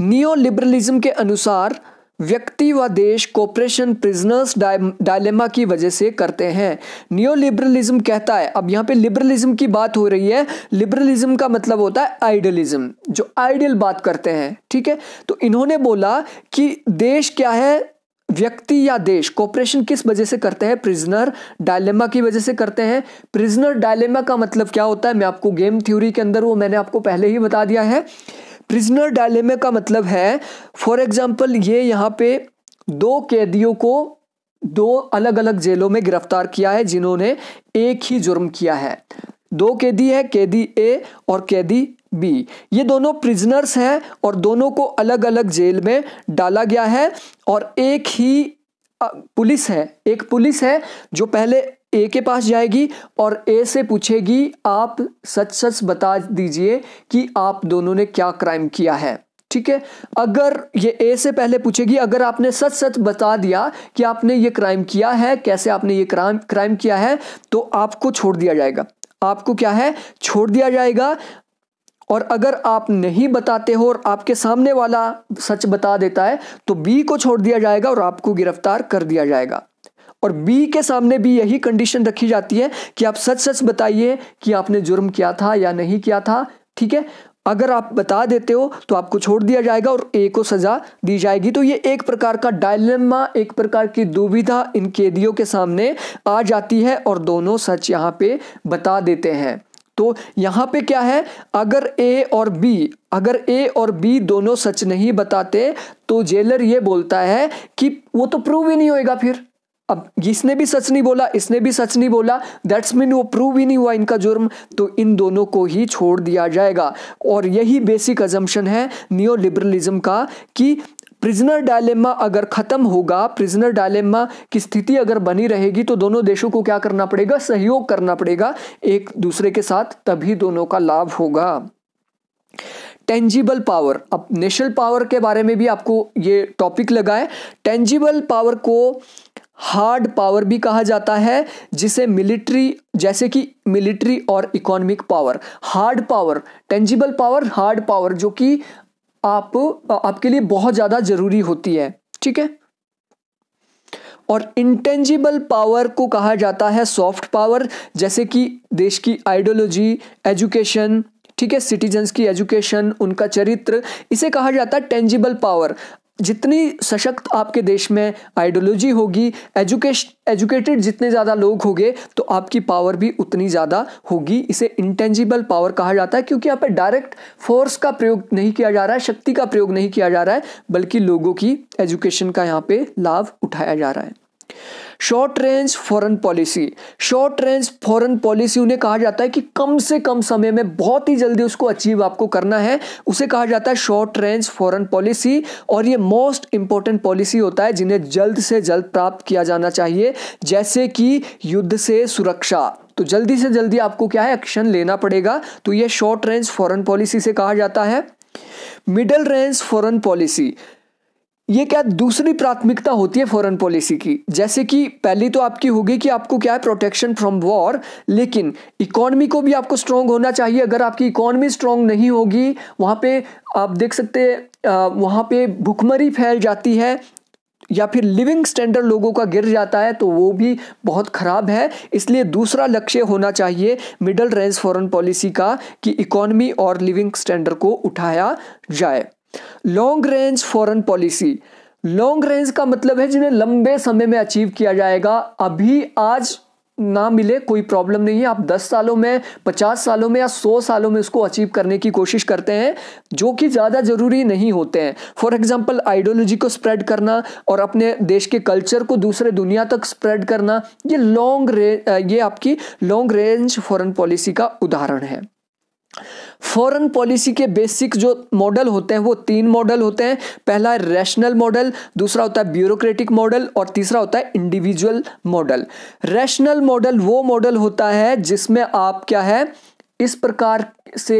नियो लिबरलिज्म के अनुसार व्यक्ति व देश कॉपरेशन प्रिजनर्स डायलेमा की वजह से करते हैं नियो लिबरलिज्म कहता है अब यहाँ पे लिबरलिज्म की बात हो रही है लिबरलिज्म का मतलब होता है आइडियलिज्म जो आइडियल बात करते हैं ठीक है तो इन्होंने बोला कि देश क्या है व्यक्ति या देश कॉपरेशन किस वजह से करते हैं प्रिजनर डायलेमा की वजह से करते हैं प्रिजनर डायलेमा का मतलब क्या होता है मैं आपको गेम थ्योरी के अंदर वो मैंने आपको पहले ही बता दिया है प्रिजनर डायलेमा का मतलब है फॉर एग्जाम्पल ये यहाँ पे दो कैदियों को दो अलग अलग जेलों में गिरफ्तार किया है जिन्होंने एक ही जुर्म किया है दो कैदी है कैदी ए और कैदी बी ये दोनों प्रिजनर्स हैं और दोनों को अलग अलग जेल में डाला गया है और एक ही पुलिस है एक पुलिस है जो पहले ए के पास जाएगी और ए से पूछेगी आप सच सच बता दीजिए कि आप दोनों ने क्या क्राइम किया है ठीक है अगर ये ए से पहले पूछेगी अगर आपने सच सच बता दिया कि आपने ये क्राइम किया है कैसे आपने ये क्राइम क्राइम किया है तो आपको छोड़ दिया जाएगा आपको क्या है छोड़ दिया जाएगा और अगर आप नहीं बताते हो और आपके सामने वाला सच बता देता है तो बी को छोड़ दिया जाएगा और आपको गिरफ्तार कर दिया जाएगा और बी के सामने भी यही कंडीशन रखी जाती है कि आप सच सच बताइए कि आपने जुर्म किया था या नहीं किया था ठीक है अगर आप बता देते हो तो आपको छोड़ दिया जाएगा और ए को सज़ा दी जाएगी तो ये एक प्रकार का डायलेमा एक प्रकार की दुविधा इन कैदियों के सामने आ जाती है और दोनों सच यहाँ पे बता देते हैं तो यहाँ पे क्या है अगर ए और बी अगर ए और बी दोनों सच नहीं बताते तो जेलर ये बोलता है कि वो तो प्रूव ही नहीं होएगा फिर अब इसने भी सच नहीं बोला इसने भी सच नहीं बोला दैट्स मीन वो प्रूव ही नहीं हुआ इनका जुर्म तो इन दोनों को ही छोड़ दिया जाएगा और यही बेसिक अजम्पन है नियो लिबरलिज्म का कि प्रिजनर डायलेमा अगर ख़त्म होगा प्रिजनर डायलेमा की स्थिति अगर बनी रहेगी तो दोनों देशों को क्या करना पड़ेगा सहयोग करना पड़ेगा एक दूसरे के साथ तभी दोनों का लाभ होगा टेंजिबल पावर अब नेशनल पावर के बारे में भी आपको ये टॉपिक लगा है टेंजिबल पावर को हार्ड पावर भी कहा जाता है जिसे मिलिट्री जैसे कि मिलिट्री और economic power hard power tangible power hard power जो कि आप आपके लिए बहुत ज़्यादा ज़रूरी होती है ठीक है और इंटेंजिबल पावर को कहा जाता है सॉफ्ट पावर जैसे कि देश की आइडियोलॉजी एजुकेशन ठीक है सिटीजन्स की एजुकेशन उनका चरित्र इसे कहा जाता है टेंजिबल पावर जितनी सशक्त आपके देश में आइडियोलॉजी होगी एजुकेश एजुकेटेड जितने ज़्यादा लोग होंगे तो आपकी पावर भी उतनी ज़्यादा होगी इसे इंटेंजिबल पावर कहा जाता है क्योंकि यहाँ पर डायरेक्ट फोर्स का प्रयोग नहीं किया जा रहा है शक्ति का प्रयोग नहीं किया जा रहा है बल्कि लोगों की एजुकेशन का यहाँ पे लाभ उठाया जा रहा है short range foreign policy short range foreign policy उन्हें कहा जाता है कि कम से कम समय में बहुत ही जल्दी उसको अचीव आपको करना है उसे कहा जाता है शॉर्ट रेंज फॉरेन पॉलिसी और ये मोस्ट इंपॉर्टेंट पॉलिसी होता है जिन्हें जल्द से जल्द प्राप्त किया जाना चाहिए जैसे कि युद्ध से सुरक्षा तो जल्दी से जल्दी आपको क्या है एक्शन लेना पड़ेगा तो ये शॉर्ट रेंज फॉरन पॉलिसी से कहा जाता है मिडल रेंज फॉरन पॉलिसी ये क्या दूसरी प्राथमिकता होती है फॉरेन पॉलिसी की जैसे कि पहली तो आपकी होगी कि आपको क्या है प्रोटेक्शन फ्रॉम वॉर लेकिन इकोनॉमी को भी आपको स्ट्रांग होना चाहिए अगर आपकी इकोनॉमी स्ट्रांग नहीं होगी वहाँ पे आप देख सकते हैं वहाँ पे भुखमरी फैल जाती है या फिर लिविंग स्टैंडर्ड लोगों का गिर जाता है तो वो भी बहुत ख़राब है इसलिए दूसरा लक्ष्य होना चाहिए मिडल रेंज फॉरेन पॉलिसी का कि इकोनॉमी और लिविंग स्टैंडर्ड को उठाया जाए long range foreign policy long range का मतलब है जिन्हें लंबे समय में अचीव किया जाएगा अभी आज ना मिले कोई प्रॉब्लम नहीं है आप 10 सालों में 50 सालों में या 100 सालों में उसको अचीव करने की कोशिश करते हैं जो कि ज़्यादा ज़रूरी नहीं होते हैं फॉर एग्जांपल आइडियोलॉजी को स्प्रेड करना और अपने देश के कल्चर को दूसरे दुनिया तक स्प्रेड करना ये लॉन्ग रे ये आपकी लॉन्ग रेंज फॉरेन पॉलिसी का उदाहरण है फॉरेन पॉलिसी के बेसिक जो मॉडल होते हैं वो तीन मॉडल होते हैं पहला है रैशनल मॉडल दूसरा होता है ब्यूरोक्रेटिक मॉडल और तीसरा होता है इंडिविजुअल मॉडल रैशनल मॉडल वो मॉडल होता है जिसमें आप क्या है इस प्रकार से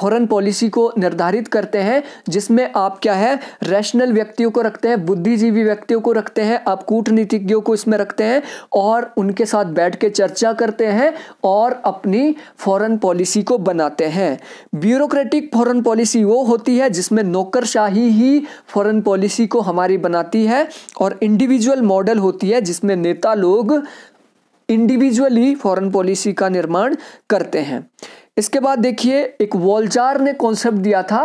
फॉरेन पॉलिसी को निर्धारित करते हैं जिसमें आप क्या है रैशनल व्यक्तियों को रखते हैं बुद्धिजीवी व्यक्तियों को रखते हैं आप कूटनीतिज्ञों को इसमें रखते हैं और उनके साथ बैठ के चर्चा करते हैं और अपनी फॉरेन पॉलिसी को बनाते हैं ब्यूरोक्रेटिक फॉरेन पॉलिसी वो होती है जिसमें नौकरशाही ही फॉरन पॉलिसी को हमारी बनाती है और इंडिविजुअल मॉडल होती है जिसमें नेता लोग इंडिविजुअली फॉरेन पॉलिसी का निर्माण करते हैं इसके बाद देखिए एक वॉलजार ने कॉन्सेप्ट दिया था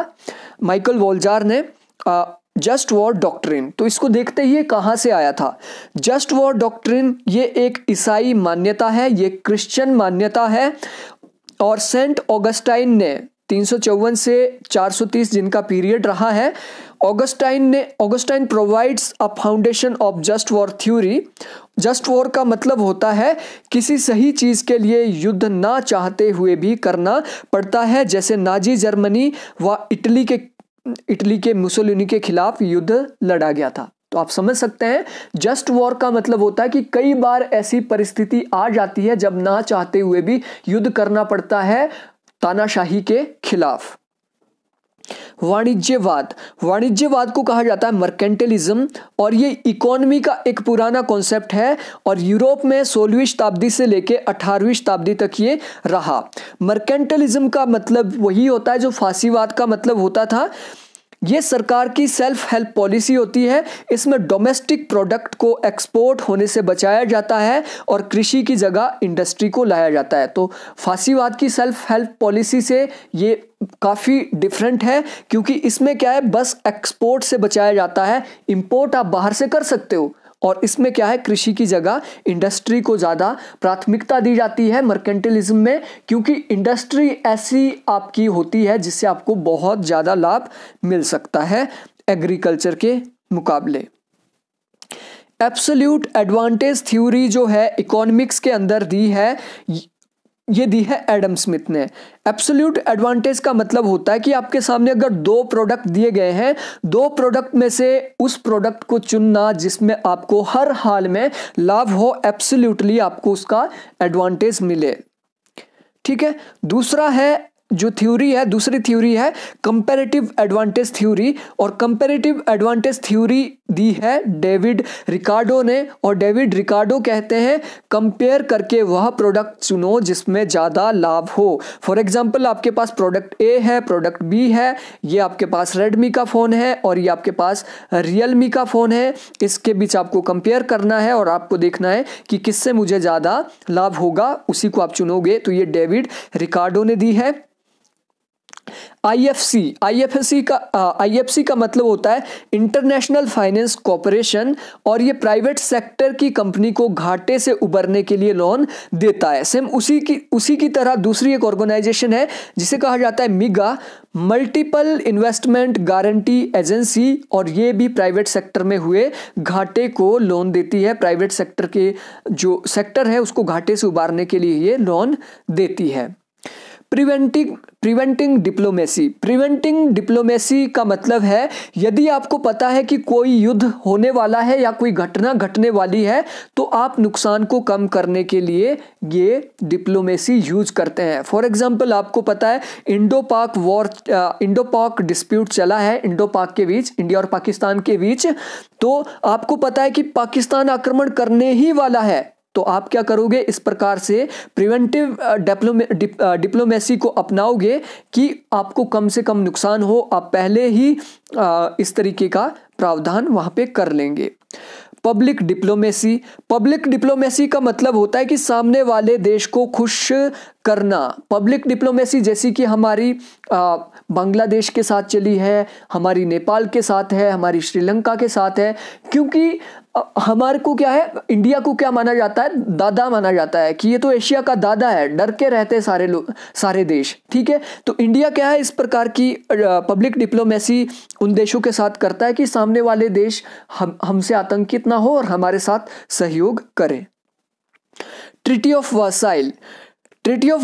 माइकल वॉलजार ने जस्ट वॉर डॉक्ट्रिन तो इसको देखते ही कहाँ से आया था जस्ट वॉर डॉक्ट्रिन ये एक ईसाई मान्यता है ये क्रिश्चियन मान्यता है और सेंट ऑगस्टाइन ने तीन से 430 जिनका पीरियड रहा है ऑगस्टाइन ने Augustine provides a foundation of just war theory just war का मतलब होता है किसी सही चीज़ के लिए युद्ध ना चाहते हुए भी करना पड़ता है जैसे नाजी जर्मनी व इटली के इटली के मुसोलिनी के खिलाफ युद्ध लड़ा गया था तो आप समझ सकते हैं जस्ट वॉर का मतलब होता है कि कई बार ऐसी परिस्थिति आ जाती है जब ना चाहते हुए भी युद्ध करना पड़ता है तानाशाही के खिलाफ वाणिज्यवाद वाणिज्यवाद को कहा जाता है मर्केंटलिज्म और ये इकोनॉमी का एक पुराना कॉन्सेप्ट है और यूरोप में सोलहवीं शताब्दी से लेकर अठारहवीं शताब्दी तक ये रहा मर्केंटलिज्म का मतलब वही होता है जो फांसीवाद का मतलब होता था ये सरकार की सेल्फ हेल्प पॉलिसी होती है इसमें डोमेस्टिक प्रोडक्ट को एक्सपोर्ट होने से बचाया जाता है और कृषि की जगह इंडस्ट्री को लाया जाता है तो फांसीवाद की सेल्फ हेल्प पॉलिसी से ये काफ़ी डिफरेंट है क्योंकि इसमें क्या है बस एक्सपोर्ट से बचाया जाता है इम्पोर्ट आप बाहर से कर सकते हो और इसमें क्या है कृषि की जगह इंडस्ट्री को ज़्यादा प्राथमिकता दी जाती है मर्केंटलिज्म में क्योंकि इंडस्ट्री ऐसी आपकी होती है जिससे आपको बहुत ज़्यादा लाभ मिल सकता है एग्रीकल्चर के मुकाबले एब्सोल्यूट एडवांटेज थ्योरी जो है इकोनॉमिक्स के अंदर दी है ये दी है एडम स्मिथ ने एब्सोल्यूट एडवांटेज का मतलब होता है कि आपके सामने अगर दो प्रोडक्ट दिए गए हैं दो प्रोडक्ट में से उस प्रोडक्ट को चुनना जिसमें आपको हर हाल में लाभ हो एब्सोल्यूटली आपको उसका एडवांटेज मिले ठीक है दूसरा है जो थ्योरी है दूसरी थ्योरी है कंपेरेटिव एडवांटेज थ्योरी और कंपेरेटिव एडवांटेज थ्योरी दी है डेविड रिकार्डो ने और डेविड रिकार्डो कहते हैं कंपेयर करके वह प्रोडक्ट चुनो जिसमें ज़्यादा लाभ हो फॉर एग्जांपल आपके पास प्रोडक्ट ए है प्रोडक्ट बी है ये आपके पास रेडमी का फ़ोन है और ये आपके पास रियलमी का फ़ोन है इसके बीच आपको कंपेयर करना है और आपको देखना है कि किससे मुझे ज़्यादा लाभ होगा उसी को आप चुनोगे तो ये डेविड रिकार्डो ने दी है आईएफसी आईएफएससी का आईएफसी का मतलब होता है इंटरनेशनल फाइनेंस कॉरपोरेशन और ये प्राइवेट सेक्टर की कंपनी को घाटे से उबरने के लिए लोन देता है सेम उसी की उसी की तरह दूसरी एक ऑर्गेनाइजेशन है जिसे कहा जाता है MIGA multiple investment guarantee agency और ये भी प्राइवेट सेक्टर में हुए घाटे को लोन देती है प्राइवेट सेक्टर के जो सेक्टर है उसको घाटे से उबारने के लिए ये लोन देती है preventing preventing diplomacy preventing diplomacy का मतलब है यदि आपको पता है कि कोई युद्ध होने वाला है या कोई घटना घटने वाली है तो आप नुकसान को कम करने के लिए ये डिप्लोमेसी यूज करते हैं फॉर एग्जांपल आपको पता है इंडो पाक वॉर इंडो पाक डिस्प्यूट चला है इंडो पाक के बीच इंडिया और पाकिस्तान के बीच तो आपको पता है कि पाकिस्तान आक्रमण करने ही वाला है तो आप क्या करोगे इस प्रकार से प्रिवेंटिव डिप्लोमे डिप्लोमेसी को अपनाओगे कि आपको कम से कम नुकसान हो आप पहले ही इस तरीके का प्रावधान वहाँ पे कर लेंगे पब्लिक डिप्लोमेसी पब्लिक डिप्लोमेसी का मतलब होता है कि सामने वाले देश को खुश करना पब्लिक डिप्लोमेसी जैसी कि हमारी बांग्लादेश के साथ चली है हमारी नेपाल के साथ है हमारी श्रीलंका के साथ है क्योंकि हमारे को क्या है इंडिया को क्या माना जाता है दादा माना जाता है कि ये तो एशिया का दादा है डर के रहते सारे लोग सारे देश ठीक है तो इंडिया क्या है इस प्रकार की पब्लिक डिप्लोमेसी उन देशों के साथ करता है कि सामने वाले देश हम हमसे आतंकित ना हो और हमारे साथ सहयोग करें treaty of Versailles treaty of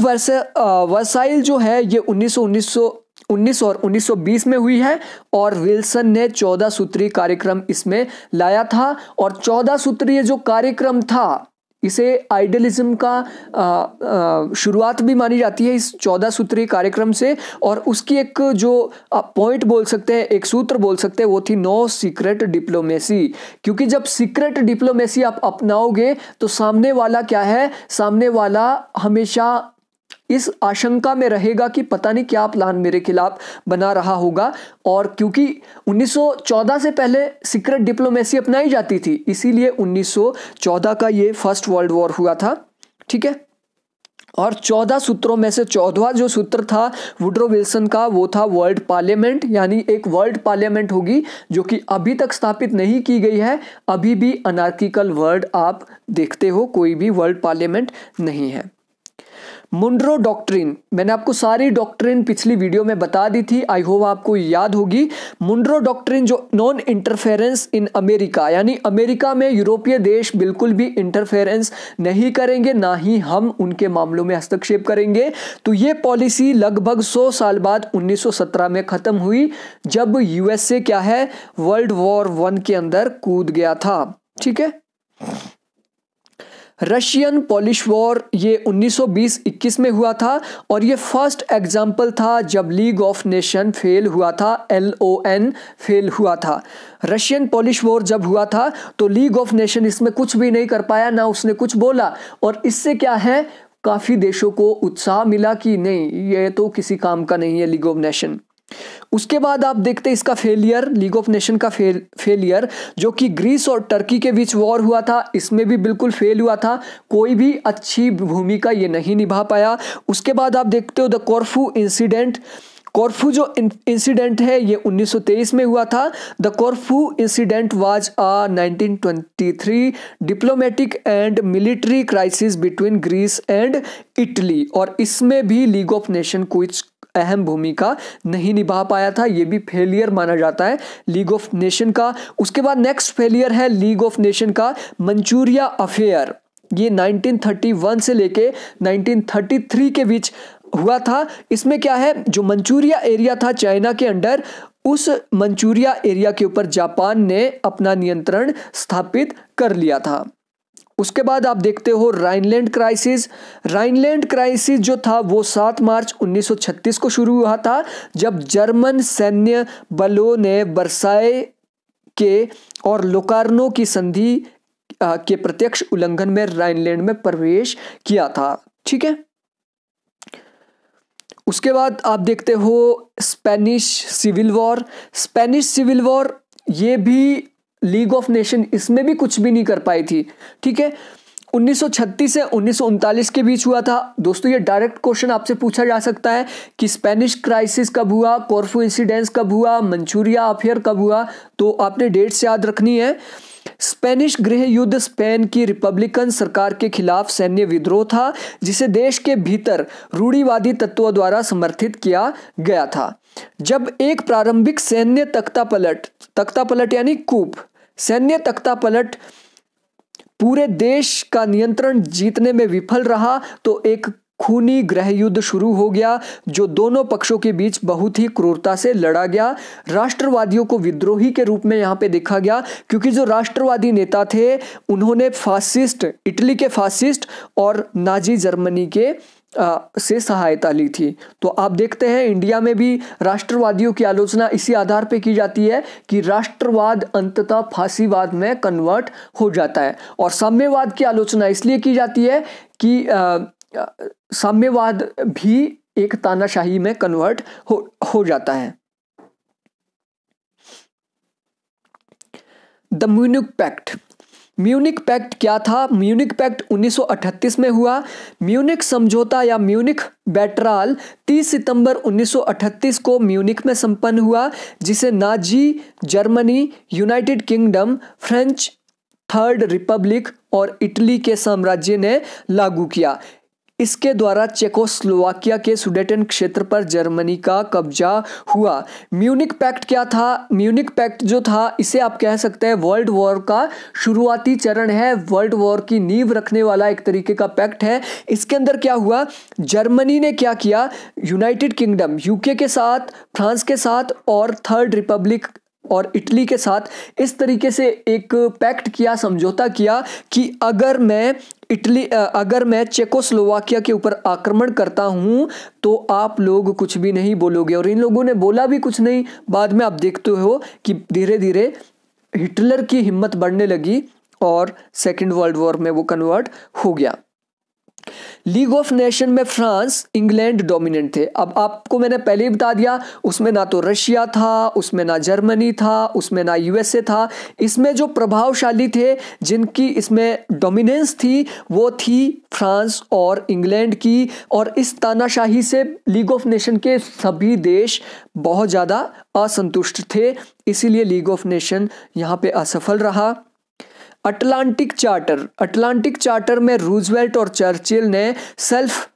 Versailles जो है ये उन्नीस सौ 19 और 1920 में हुई है और विल्सन ने 14 सूत्रीय कार्यक्रम इसमें लाया था और 14 सूत्रीय जो कार्यक्रम था इसे आइडियलिज्म का शुरुआत भी मानी जाती है इस चौदह सूत्रीय कार्यक्रम से और उसकी एक जो पॉइंट बोल सकते हैं एक सूत्र बोल सकते हैं वो थी नो सीक्रेट डिप्लोमेसी क्योंकि जब सीक्रेट डिप्लोमेसी आप अपनाओगे तो सामने वाला क्या है सामने वाला हमेशा इस आशंका में रहेगा कि पता नहीं क्या प्लान मेरे खिलाफ बना रहा होगा और क्योंकि 1914 से पहले सीक्रेट डिप्लोमेसी अपनाई जाती थी इसीलिए 1914 का ये फर्स्ट वर्ल्ड वॉर हुआ था ठीक है और चौदह सूत्रों में से चौदवा जो सूत्र था वुड्रो विल्सन का वो था वर्ल्ड पार्लियामेंट यानी एक वर्ल्ड पार्लियामेंट होगी जो कि अभी तक स्थापित नहीं की गई है अभी भी अनार्किकल वर्ल्ड आप देखते हो कोई भी वर्ल्ड पार्लियामेंट नहीं है मुंड्रो डॉक्ट्रिन मैंने आपको सारी डॉक्ट्रिन पिछली वीडियो में बता दी थी आई होप आपको याद होगी मुंड्रो डॉक्ट्रिन जो नॉन इंटरफेरेंस इन अमेरिका यानी अमेरिका में यूरोपीय देश बिल्कुल भी इंटरफेरेंस नहीं करेंगे ना ही हम उनके मामलों में हस्तक्षेप करेंगे तो ये पॉलिसी लगभग 100 साल बाद 1917 में ख़त्म हुई जब यूएसए क्या है वर्ल्ड वॉर वन के अंदर कूद गया था ठीक है रशियन पोलिश वॉर ये 1920-21 में हुआ था और ये फर्स्ट एग्जाम्पल था जब लीग ऑफ नेशन फेल हुआ था एल ओ एन फेल हुआ था रशियन पोलिश वॉर जब हुआ था तो लीग ऑफ नेशन इसमें कुछ भी नहीं कर पाया ना उसने कुछ बोला और इससे क्या है काफ़ी देशों को उत्साह मिला कि नहीं ये तो किसी काम का नहीं है लीग ऑफ नेशन उसके बाद आप देखते हैं इसका फेलियर लीग ऑफ नेशन का फेल फेलियर जो कि ग्रीस और टर्की के बीच वॉर हुआ था इसमें भी बिल्कुल फेल हुआ था कोई भी अच्छी भूमिका ये नहीं निभा पाया उसके बाद आप देखते हो द कॉर्फू इंसिडेंट कॉर्फू जो इंसिडेंट है ये 1923 में हुआ था the Corfu incident was a 1923 diplomatic and military crisis between Greece and Italy और इसमें भी लीग ऑफ नेशन कुछ अहम भूमिका नहीं निभा पाया था ये भी फेलियर माना जाता है लीग ऑफ नेशन का उसके बाद नेक्स्ट फेलियर है लीग ऑफ नेशन का मंचूरिया अफेयर ये 1931 से लेके 1933 के बीच हुआ था इसमें क्या है जो मंचूरिया एरिया था चाइना के अंडर उस मंचूरिया एरिया के ऊपर जापान ने अपना नियंत्रण स्थापित कर लिया था उसके बाद आप देखते हो राइनलैंड क्राइसिस राइनलैंड क्राइसिस जो था वो 7 मार्च 1936 को शुरू हुआ था जब जर्मन सैन्य बलों ने बरसाए के और लोकार्नो की संधि के प्रत्यक्ष उल्लंघन में राइनलैंड में प्रवेश किया था ठीक है उसके बाद आप देखते हो Spanish civil war Spanish civil war ये भी लीग ऑफ नेशन इसमें भी कुछ भी नहीं कर पाई थी ठीक है 1936 से उन्नीस के बीच हुआ था दोस्तों ये डायरेक्ट क्वेश्चन आपसे पूछा जा सकता है कि स्पेनिश क्राइसिस कब हुआ कॉर्फू इंसिडेंस कब हुआ मंचूरिया अफेयर कब हुआ तो आपने डेट्स याद रखनी है स्पेनिश गृह युद्ध स्पेन की रिपब्लिकन सरकार के खिलाफ सैन्य विद्रोह था जिसे देश के भीतर रूढ़ीवादी तत्वों द्वारा समर्थित किया गया था जब एक प्रारंभिक सैन्य तख्ता पलट तख्ता पलट यानी कूप सैन्य तख्ता पलट पूरे देश का नियंत्रण जीतने में विफल रहा तो एक खूनी ग्रह युद्ध शुरू हो गया जो दोनों पक्षों के बीच बहुत ही क्रूरता से लड़ा गया राष्ट्रवादियों को विद्रोही के रूप में यहाँ पे देखा गया क्योंकि जो राष्ट्रवादी नेता थे उन्होंने फासिस्ट इटली के फासिस्ट और नाजी जर्मनी के आ, से सहायता ली थी तो आप देखते हैं इंडिया में भी राष्ट्रवादियों की आलोचना इसी आधार पर की जाती है कि राष्ट्रवाद अंततः फांसीवाद में कन्वर्ट हो जाता है और साम्यवाद की आलोचना इसलिए की जाती है कि साम्यवाद भी एक तानाशाही में कन्वर्ट हो हो जाता है the Munich pact Munich pact क्या था म्यूनिक पैक्ट 1938 में हुआ म्यूनिक समझौता या म्यूनिक बैटराल 30 सितंबर 1938 को म्यूनिक में संपन्न हुआ जिसे Nazi Germany United Kingdom French third republic और इटली के साम्राज्य ने लागू किया इसके द्वारा चेकोस्लोवाकिया के सुडेटन क्षेत्र पर जर्मनी का कब्जा हुआ म्यूनिक पैक्ट क्या था म्यूनिक पैक्ट जो था इसे आप कह सकते हैं वर्ल्ड वॉर का शुरुआती चरण है वर्ल्ड वॉर की नींव रखने वाला एक तरीके का पैक्ट है इसके अंदर क्या हुआ जर्मनी ने क्या किया यूनाइटेड किंगडम यूके के साथ फ्रांस के साथ और थर्ड रिपब्लिक और इटली के साथ इस तरीके से एक पैक्ट किया समझौता किया कि अगर मैं इटली अगर मैं चेकोस्लोवाकिया के ऊपर आक्रमण करता हूँ तो आप लोग कुछ भी नहीं बोलोगे और इन लोगों ने बोला भी कुछ नहीं बाद में आप देखते हो कि धीरे धीरे हिटलर की हिम्मत बढ़ने लगी और सेकेंड वर्ल्ड वॉर में वो कन्वर्ट हो गया लीग ऑफ नेशन में फ्रांस इंग्लैंड डोमिनेंट थे अब आपको मैंने पहले ही बता दिया उसमें ना तो रशिया था उसमें ना जर्मनी था उसमें ना यूएसए था इसमें जो प्रभावशाली थे जिनकी इसमें डोमिनेंस थी वो थी फ्रांस और इंग्लैंड की और इस तानाशाही से लीग ऑफ नेशन के सभी देश बहुत ज़्यादा असंतुष्ट थे इसीलिए लीग ऑफ नेशन यहाँ पे असफल रहा अटलांटिक चार्टर अटलांटिक चार्टर में रूजवेल्ट और चर्चिल ने सेल्फ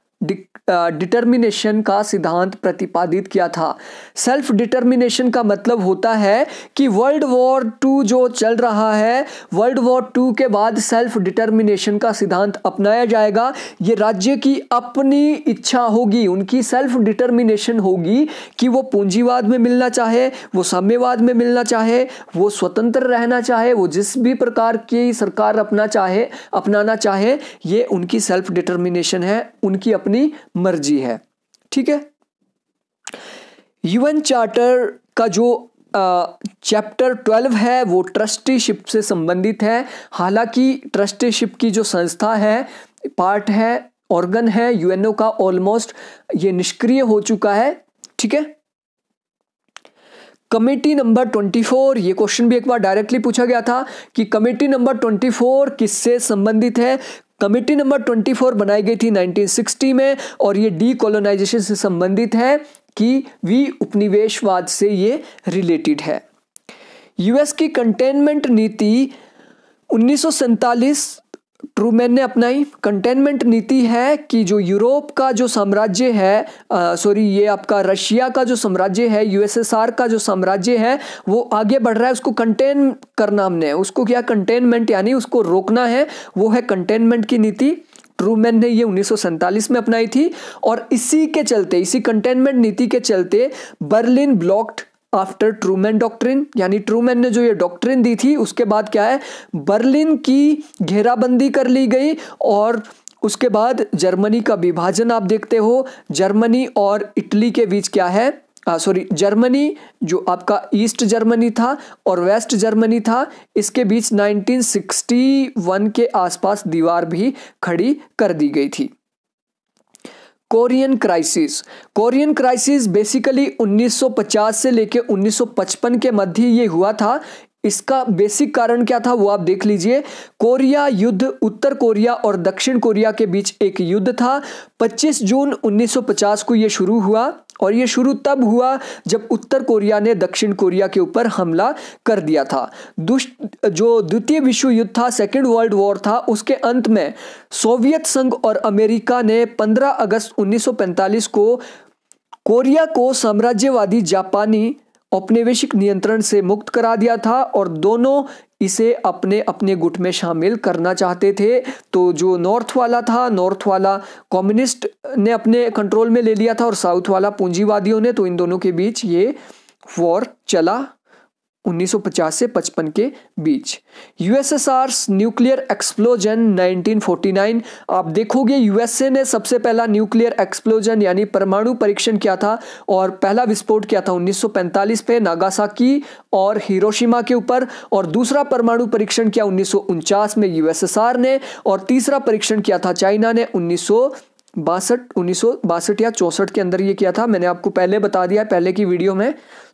डिटर्मिनेशन का सिद्धांत प्रतिपादित किया था सेल्फ डिटर्मिनेशन का मतलब होता है कि वर्ल्ड वॉर टू जो चल रहा है वर्ल्ड वॉर टू के बाद सेल्फ डिटर्मिनेशन का सिद्धांत अपनाया जाएगा ये राज्य की अपनी इच्छा होगी उनकी सेल्फ डिटर्मिनेशन होगी कि वो पूंजीवाद में मिलना चाहे वो साम्यवाद में मिलना चाहे वो स्वतंत्र रहना चाहे वो जिस भी प्रकार की सरकार अपना चाहे अपनाना चाहे ये उनकी सेल्फ डिटर्मिनेशन है उनकी अपनी मर्जी है ठीक है यूएन चार्टर का जो चैप्टर ट्वेल्व है वो ट्रस्टीशिप से संबंधित है हालांकि ट्रस्टीशिप की जो संस्था है पार्ट है ऑर्गन है यूएनओ का ऑलमोस्ट ये निष्क्रिय हो चुका है ठीक है कमेटी नंबर ट्वेंटी फोर ये क्वेश्चन भी एक बार डायरेक्टली पूछा गया था कि कमेटी नंबर ट्वेंटी फोर किससे संबंधित है कमेटी नंबर ट्वेंटी फोर बनाई गई थी 1960 में और ये डी से संबंधित है कि वी उपनिवेशवाद से ये रिलेटेड है यूएस की कंटेनमेंट नीति उन्नीस ट्रूमैन ने अपनाई कंटेनमेंट नीति है कि जो यूरोप का जो साम्राज्य है सॉरी ये आपका रशिया का जो साम्राज्य है यूएसएसआर का जो साम्राज्य है वो आगे बढ़ रहा है उसको कंटेन करना हमने उसको क्या कंटेनमेंट यानी उसको रोकना है वो है कंटेनमेंट की नीति ट्रूमैन ने ये उन्नीस में अपनाई थी और इसी के चलते इसी कंटेनमेंट नीति के चलते Berlin blocked after Truman doctrine यानी ट्रूमैन ने जो ये डॉक्ट्रिन दी थी उसके बाद क्या है बर्लिन की घेराबंदी कर ली गई और उसके बाद जर्मनी का विभाजन आप देखते हो जर्मनी और इटली के बीच क्या है सॉरी जर्मनी जो आपका ईस्ट जर्मनी था और वेस्ट जर्मनी था इसके बीच 1961 के आसपास दीवार भी खड़ी कर दी गई थी Korean crisis Korean crisis basically 1950 से लेकर 1955 के मध्य ये हुआ था इसका बेसिक कारण क्या था वो आप देख लीजिए कोरिया युद्ध उत्तर कोरिया और दक्षिण कोरिया के बीच एक युद्ध था 25 जून 1950 को ये शुरू हुआ और ये शुरू तब हुआ जब उत्तर कोरिया ने दक्षिण कोरिया के ऊपर हमला कर दिया था दुष्ट जो द्वितीय विश्व युद्ध था सेकेंड वर्ल्ड वॉर था उसके अंत में सोवियत संघ और अमेरिका ने 15 अगस्त 1945 को कोरिया को साम्राज्यवादी जापानी औपनिवेशिक नियंत्रण से मुक्त करा दिया था और दोनों इसे अपने अपने गुट में शामिल करना चाहते थे तो जो नॉर्थ वाला था नॉर्थ वाला कम्युनिस्ट ने अपने कंट्रोल में ले लिया था और साउथ वाला पूंजीवादियों ने तो इन दोनों के बीच ये वॉर चला 1950 से 55 के बीच यूएसएसआर न्यूक्लियर एक्सप्लोजन 1949 आप देखोगे यूएसए ने सबसे पहला न्यूक्लियर एक्सप्लोजन यानी परमाणु परीक्षण किया था और पहला विस्फोट किया था 1945 पे नागासाकी और हिरोशिमा के ऊपर और दूसरा परमाणु परीक्षण किया उन्नीस में यूएसएसआर ने और तीसरा परीक्षण किया था चाइना ने उन्नीस बासठ उन्नीस या चौंसठ के अंदर ये किया था मैंने आपको पहले बता दिया पहले की वीडियो में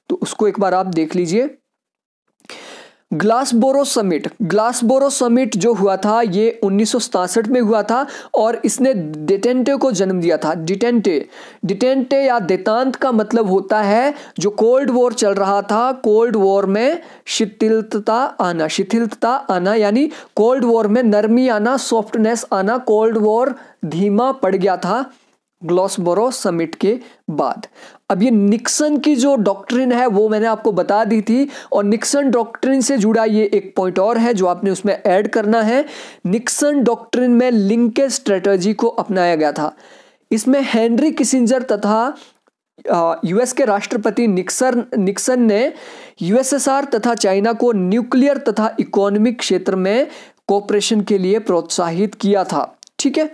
तो उसको एक बार आप देख लीजिए ग्लासबोरो समिट ग्लासबोरो समिट जो हुआ था ये उन्नीस में हुआ था और इसने डिटेंटे को जन्म दिया था डिटेंटे डिटेंटे या देतांत का मतलब होता है जो कोल्ड वॉर चल रहा था कोल्ड वॉर में शिथिलता आना शिथिलता आना यानी कोल्ड वॉर में नरमी आना सॉफ्टनेस आना कोल्ड वॉर धीमा पड़ गया था ग्लॉसबोरो समिट के बाद अब ये निक्सन की जो डॉक्ट्रिन है वो मैंने आपको बता दी थी और निक्सन डॉक्ट्रिन से जुड़ा ये एक पॉइंट और है जो आपने उसमें ऐड करना है निक्सन डॉक्ट्रिन में लिंकेज स्ट्रेटजी को अपनाया गया था इसमें हेनरी किसिंजर तथा यूएस के राष्ट्रपति निक्सन निक्सन ने यूएसएसआर तथा चाइना को न्यूक्लियर तथा इकोनॉमिक क्षेत्र में कोऑपरेशन के लिए प्रोत्साहित किया था ठीक है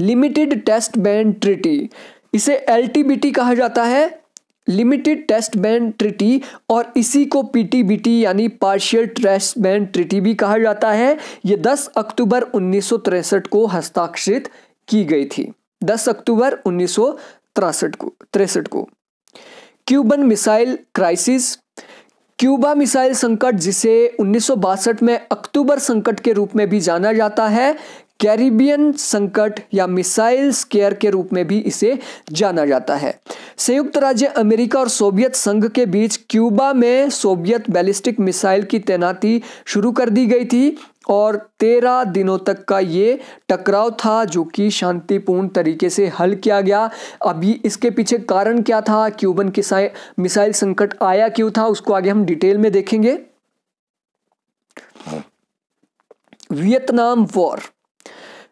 लिमिटेड टेस्ट बैन ट्रिटी इसे एल कहा जाता है लिमिटेड टेस्ट बैन ट्रिटी और इसी को पी यानी पार्शियल टेस्ट बैन ट्रिटी भी कहा जाता है ये 10 अक्टूबर उन्नीस को हस्ताक्षरित की गई थी 10 अक्टूबर उन्नीस को तिरसठ को Cuban missile crisis Cuba missile संकट जिसे उन्नीस में अक्टूबर संकट के रूप में भी जाना जाता है कैरिबियन संकट या मिसाइल स्केयर के रूप में भी इसे जाना जाता है संयुक्त राज्य अमेरिका और सोवियत संघ के बीच क्यूबा में सोवियत बैलिस्टिक मिसाइल की तैनाती शुरू कर दी गई थी और तेरह दिनों तक का ये टकराव था जो कि शांतिपूर्ण तरीके से हल किया गया अभी इसके पीछे कारण क्या था क्यूबन किसा मिसाइल संकट आया क्यों था उसको आगे हम डिटेल में देखेंगे Vietnam war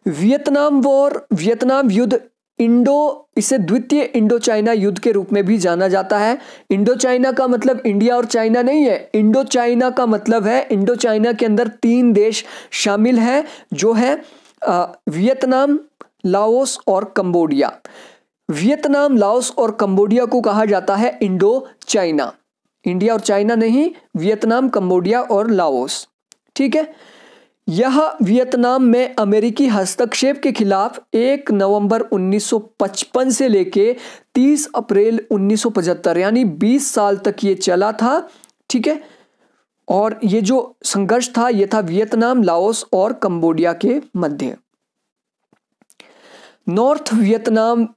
Vietnam war Vietnam युद्ध इंडो इसे द्वितीय इंडो चाइना युद्ध के रूप में भी जाना जाता है इंडो चाइना का मतलब इंडिया और चाइना नहीं है इंडो चाइना का मतलब है इंडो चाइना के अंदर तीन देश शामिल हैं जो है वियतनाम लाओस और कंबोडिया वियतनाम लाओस और कंबोडिया को कहा जाता है इंडो चाइना इंडिया और चाइना नहीं वियतनाम कंबोडिया और लाओस ठीक है यह वियतनाम में अमेरिकी हस्तक्षेप के खिलाफ 1 नवंबर 1955 से लेके 30 अप्रैल 1975 यानी 20 साल तक ये चला था ठीक है और ये जो संघर्ष था ये था वियतनाम लाओस और कंबोडिया के मध्य नॉर्थ वियतनाम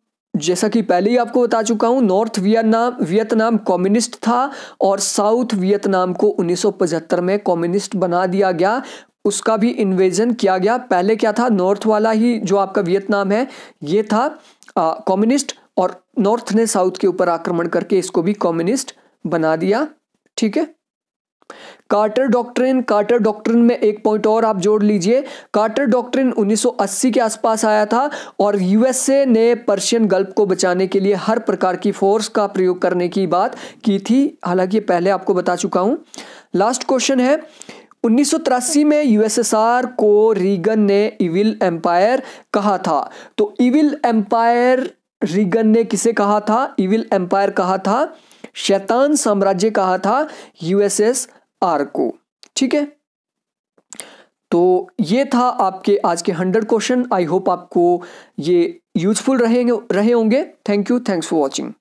जैसा कि पहले ही आपको बता चुका हूं नॉर्थ वियतनाम वियतनाम कम्युनिस्ट था और साउथ वियतनाम को 1975 में कम्युनिस्ट बना दिया गया उसका भी इन्वेजन किया गया पहले क्या था नॉर्थ वाला ही जो आपका वियतनाम है ये था कम्युनिस्ट और नॉर्थ ने साउथ के ऊपर आक्रमण करके इसको भी कम्युनिस्ट बना दिया ठीक है कार्टर डॉक्ट्रिन कार्टर डॉक्ट्रिन में एक पॉइंट और आप जोड़ लीजिए कार्टर डॉक्ट्रिन 1980 के आसपास आया था और यूएसए ने पर्शियन गल्फ को बचाने के लिए हर प्रकार की फोर्स का प्रयोग करने की बात की थी हालांकि पहले आपको बता चुका हूं लास्ट क्वेश्चन है उन्नीस में यूएसएसआर को रीगन ने इविल एम्पायर कहा था तो इविल एम्पायर रीगन ने किसे कहा था इविल एम्पायर कहा था शैतान साम्राज्य कहा था यूएसएसआर को ठीक है तो ये था आपके आज के हंड्रेड क्वेश्चन आई होप आपको ये यूजफुल रहेंगे रहे होंगे thank you thanks for watching